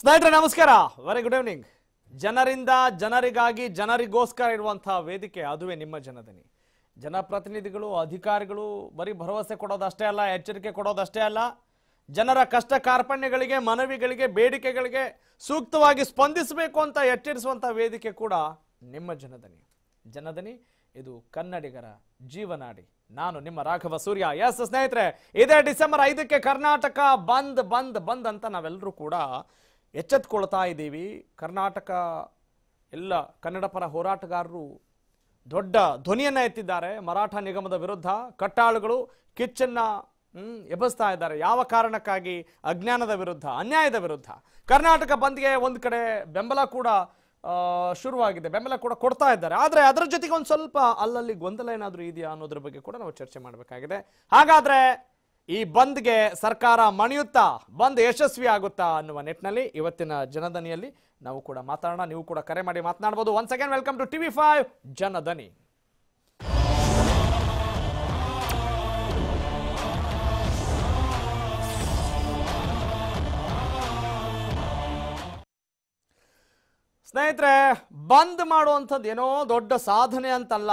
ಸ್ನೇಹಿತರೆ ನಮಸ್ಕಾರ very good evening ಜನರಿಂದ ಜನರಿಗಾಗಿ ಜನರಿಗೋಸ್ಕರ ಇರುವಂತಹ ವೇದಿಕೆ ಅದುವೇ ನಿಮ್ಮ ಜನದನಿ ಜನಪ್ರತಿನಿಧಿಗಳು ಅಧಿಕಾರಿಗಳು ಬರೀ ಭರವಸೆ ಕೊಡೋದಷ್ಟೇ ಅಲ್ಲ ಎಚ್ಚರಿಕೆ ಕೊಡೋದಷ್ಟೇ ಅಲ್ಲ ಜನರ ಕಷ್ಟ ಕಾರ್ಪಣ್ಯಗಳಿಗೆ ಮನವಿಗಳಿಗೆ ಬೇಡಿಕೆಗಳಿಗೆ ಸೂಕ್ತವಾಗಿ ಸ್ಪಂದಿಸಬೇಕು ಅಂತ ಎಚ್ಚರಿಸುವಂಥ ವೇದಿಕೆ ಕೂಡ ನಿಮ್ಮ ಜನದನಿ ಜನದನಿ ಇದು ಕನ್ನಡಿಗರ ಜೀವನಾಡಿ ನಾನು ನಿಮ್ಮ ರಾಘವ ಸೂರ್ಯ ಎಸ್ ಸ್ನೇಹಿತರೆ ಇದೇ ಡಿಸೆಂಬರ್ ಐದಕ್ಕೆ ಕರ್ನಾಟಕ ಬಂದ್ ಬಂದ್ ಬಂದ್ ಅಂತ ನಾವೆಲ್ಲರೂ ಕೂಡ ಎಚ್ಚೆತ್ಕೊಳ್ತಾ ಇದ್ದೀವಿ ಕರ್ನಾಟಕ ಎಲ್ಲ ಕನ್ನಡ ಪರ ಹೋರಾಟಗಾರರು ದೊಡ್ಡ ಧ್ವನಿಯನ್ನು ಎತ್ತಿದ್ದಾರೆ ಮರಾಠ ನಿಗಮದ ವಿರುದ್ಧ ಕಟ್ಟಾಳುಗಳು ಕಿಚ್ಚನ್ನು ಎಬ್ಬಿಸ್ತಾ ಇದ್ದಾರೆ ಯಾವ ಕಾರಣಕ್ಕಾಗಿ ಅಜ್ಞಾನದ ವಿರುದ್ಧ ಅನ್ಯಾಯದ ವಿರುದ್ಧ ಕರ್ನಾಟಕ ಬಂದ್ಗೆ ಒಂದು ಕಡೆ ಬೆಂಬಲ ಕೂಡ ಶುರುವಾಗಿದೆ ಬೆಂಬಲ ಕೂಡ ಕೊಡ್ತಾ ಇದ್ದಾರೆ ಆದರೆ ಅದರ ಜೊತೆಗೆ ಒಂದು ಸ್ವಲ್ಪ ಅಲ್ಲಲ್ಲಿ ಗೊಂದಲ ಏನಾದರೂ ಇದೆಯಾ ಅನ್ನೋದ್ರ ಬಗ್ಗೆ ಕೂಡ ನಾವು ಚರ್ಚೆ ಮಾಡಬೇಕಾಗಿದೆ ಹಾಗಾದರೆ ಈ ಬಂದ್ಗೆ ಸರ್ಕಾರ ಮಣಿಯುತ್ತಾ ಬಂದ್ ಯಶಸ್ವಿ ಆಗುತ್ತಾ ಅನ್ನುವ ನಿಟ್ಟಿನಲ್ಲಿ ಇವತ್ತಿನ ಜನಧನಿಯಲ್ಲಿ ನಾವು ಕೂಡ ಮಾತಾಡೋಣ ನೀವು ಕೂಡ ಕರೆ ಮಾಡಿ ಮಾತನಾಡಬಹುದು once again welcome to TV five Janadhani ಸ್ನೇಹಿತರೆ ಬಂದ್ ಮಾಡುವಂಥದ್ದು ಏನೋ ದೊಡ್ಡ ಸಾಧನೆ ಅಂತಲ್ಲ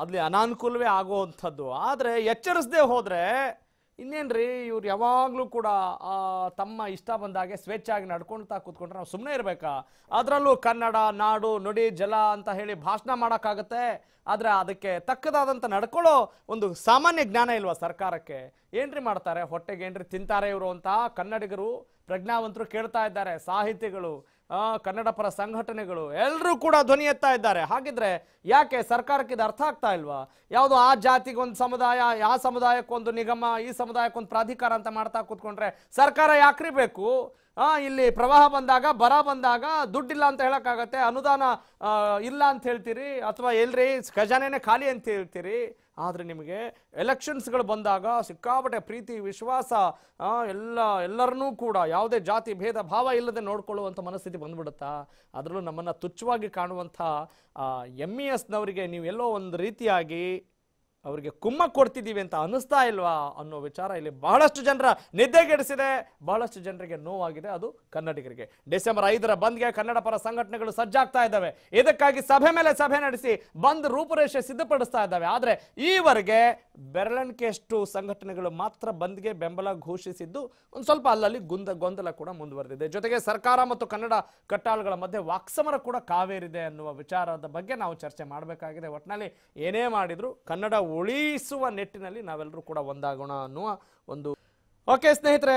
ಅಲ್ಲಿ ಅನಾನುಕೂಲವೇ ಆಗುವಂಥದ್ದು ಆದರೆ ಎಚ್ಚರಿಸದೆ ಹೋದರೆ ಇನ್ನೇನು ರೀ ಇವ್ರು ಯಾವಾಗಲೂ ಕೂಡ ತಮ್ಮ ಇಷ್ಟ ಬಂದಾಗೆ ಸ್ವೇಚ್ಛಾಗಿ ನಡ್ಕೊಳ್ತಾ ಕೂತ್ಕೊಂಡ್ರೆ ನಾವು ಸುಮ್ಮನೆ ಇರಬೇಕಾ ಅದರಲ್ಲೂ ಕನ್ನಡ ನಾಡು ನುಡಿ ಜಲ ಅಂತ ಹೇಳಿ ಭಾಷಣ ಮಾಡೋಕ್ಕಾಗತ್ತೆ ಆದರೆ ಅದಕ್ಕೆ ತಕ್ಕದಾದಂಥ ನಡ್ಕೊಳ್ಳೋ ಒಂದು ಸಾಮಾನ್ಯ ಜ್ಞಾನ ಇಲ್ವಾ ಸರ್ಕಾರಕ್ಕೆ ಏನ್ರಿ ಮಾಡ್ತಾರೆ ಹೊಟ್ಟೆಗೆ ಏನ್ರಿ ತಿಂತಾರೆ ಇವರು ಅಂತ ಕನ್ನಡಿಗರು ಪ್ರಜ್ಞಾವಂತರು ಕೇಳ್ತಾ ಇದ್ದಾರೆ ಸಾಹಿತಿಗಳು ಕನ್ನಡ ಪರ ಸಂಘಟನೆಗಳು ಎಲ್ಲರೂ ಕೂಡ ಧ್ವನಿ ಎತ್ತಾ ಇದ್ದಾರೆ ಹಾಗಿದ್ರೆ ಯಾಕೆ ಸರ್ಕಾರಕ್ಕೆ ಇದು ಅರ್ಥ ಆಗ್ತಾ ಇಲ್ವಾ ಯಾವುದು ಆ ಜಾತಿಗೊಂದು ಸಮುದಾಯ ಆ ಸಮುದಾಯಕ್ಕೊಂದು ನಿಗಮ ಈ ಸಮುದಾಯಕ್ಕೊಂದು ಪ್ರಾಧಿಕಾರ ಅಂತ ಮಾಡ್ತಾ ಕೂತ್ಕೊಂಡ್ರೆ ಸರ್ಕಾರ ಯಾಕ್ರಿ ಬೇಕು ಇಲ್ಲಿ ಪ್ರವಾಹ ಬಂದಾಗ ಬರ ಬಂದಾಗ ದುಡ್ಡಿಲ್ಲ ಅಂತ ಹೇಳೋಕ್ಕಾಗತ್ತೆ ಅನುದಾನ ಇಲ್ಲ ಅಂತ ಹೇಳ್ತೀರಿ ಅಥವಾ ಎಲ್ರಿ ಖಜಾನೆನೇ ಖಾಲಿ ಅಂತ ಹೇಳ್ತೀರಿ ಆದರೆ ನಿಮಗೆ ಎಲೆಕ್ಷನ್ಸ್ಗಳು ಬಂದಾಗ ಸಿಕ್ಕಾಪಟ್ಟೆ ಪ್ರೀತಿ ವಿಶ್ವಾಸ ಎಲ್ಲ ಎಲ್ಲರನ್ನೂ ಕೂಡ ಯಾವುದೇ ಜಾತಿ ಭೇದ ಭಾವ ಇಲ್ಲದೆ ನೋಡ್ಕೊಳ್ಳುವಂಥ ಮನಸ್ಥಿತಿ ಬಂದ್ಬಿಡುತ್ತಾ ಅದರಲ್ಲೂ ನಮ್ಮನ್ನು ತುಚ್ಛವಾಗಿ ಕಾಣುವಂಥ ಎಮ್ ಇ ಎಸ್ನವರಿಗೆ e ನೀವು ಎಲ್ಲೋ ಒಂದು ರೀತಿಯಾಗಿ ಅವರಿಗೆ ಕುಮ್ಮ ಕೊಡ್ತಿದ್ದೀವಿ ಅಂತ ಅನ್ನಿಸ್ತಾ ಇಲ್ವಾ ಅನ್ನೋ ವಿಚಾರ ಇಲ್ಲಿ ಬಹಳಷ್ಟು ಜನರ ನಿದ್ದೆಗೆಡಿಸಿದೆ ಬಹಳಷ್ಟು ಜನರಿಗೆ ನೋವಾಗಿದೆ ಅದು ಕನ್ನಡಿಗರಿಗೆ ಡಿಸೆಂಬರ್ ಐದರ ಬಂದ್ಗೆ ಕನ್ನಡ ಪರ ಸಂಘಟನೆಗಳು ಸಜ್ಜಾಗ್ತಾ ಇದ್ದಾವೆ ಇದಕ್ಕಾಗಿ ಸಭೆ ಮೇಲೆ ಸಭೆ ನಡೆಸಿ ಬಂದ್ ರೂಪುರೇಷೆ ಸಿದ್ಧಪಡಿಸ್ತಾ ಇದ್ದಾವೆ ಆದರೆ ಈವರೆಗೆ ಬೆರಳಿಕೆಯಷ್ಟು ಸಂಘಟನೆಗಳು ಮಾತ್ರ ಬಂದ್ಗೆ ಬೆಂಬಲ ಘೋಷಿಸಿದ್ದು ಒಂದು ಸ್ವಲ್ಪ ಅಲ್ಲಲ್ಲಿ ಗುಂದ ಗೊಂದಲ ಕೂಡ ಮುಂದುವರೆದಿದೆ ಜೊತೆಗೆ ಸರ್ಕಾರ ಮತ್ತು ಕನ್ನಡ ಕಟ್ಟಾಳುಗಳ ಮಧ್ಯೆ ವಾಕ್ಸಮರ ಕೂಡ ಕಾವೇರಿದೆ ಅನ್ನುವ ವಿಚಾರದ ಬಗ್ಗೆ ನಾವು ಚರ್ಚೆ ಮಾಡಬೇಕಾಗಿದೆ ಒಟ್ಟಿನಲ್ಲಿ ಏನೇ ಮಾಡಿದ್ರು ಕನ್ನಡ ಉಳಿಸುವ ನಿಟ್ಟಿನಲ್ಲಿ ನಾವೆಲ್ಲರೂ ಕೂಡ ಒಂದಾಗೋಣ ಅನ್ನುವ ಒಂದು ಓಕೆ ಸ್ನೇಹಿತರೆ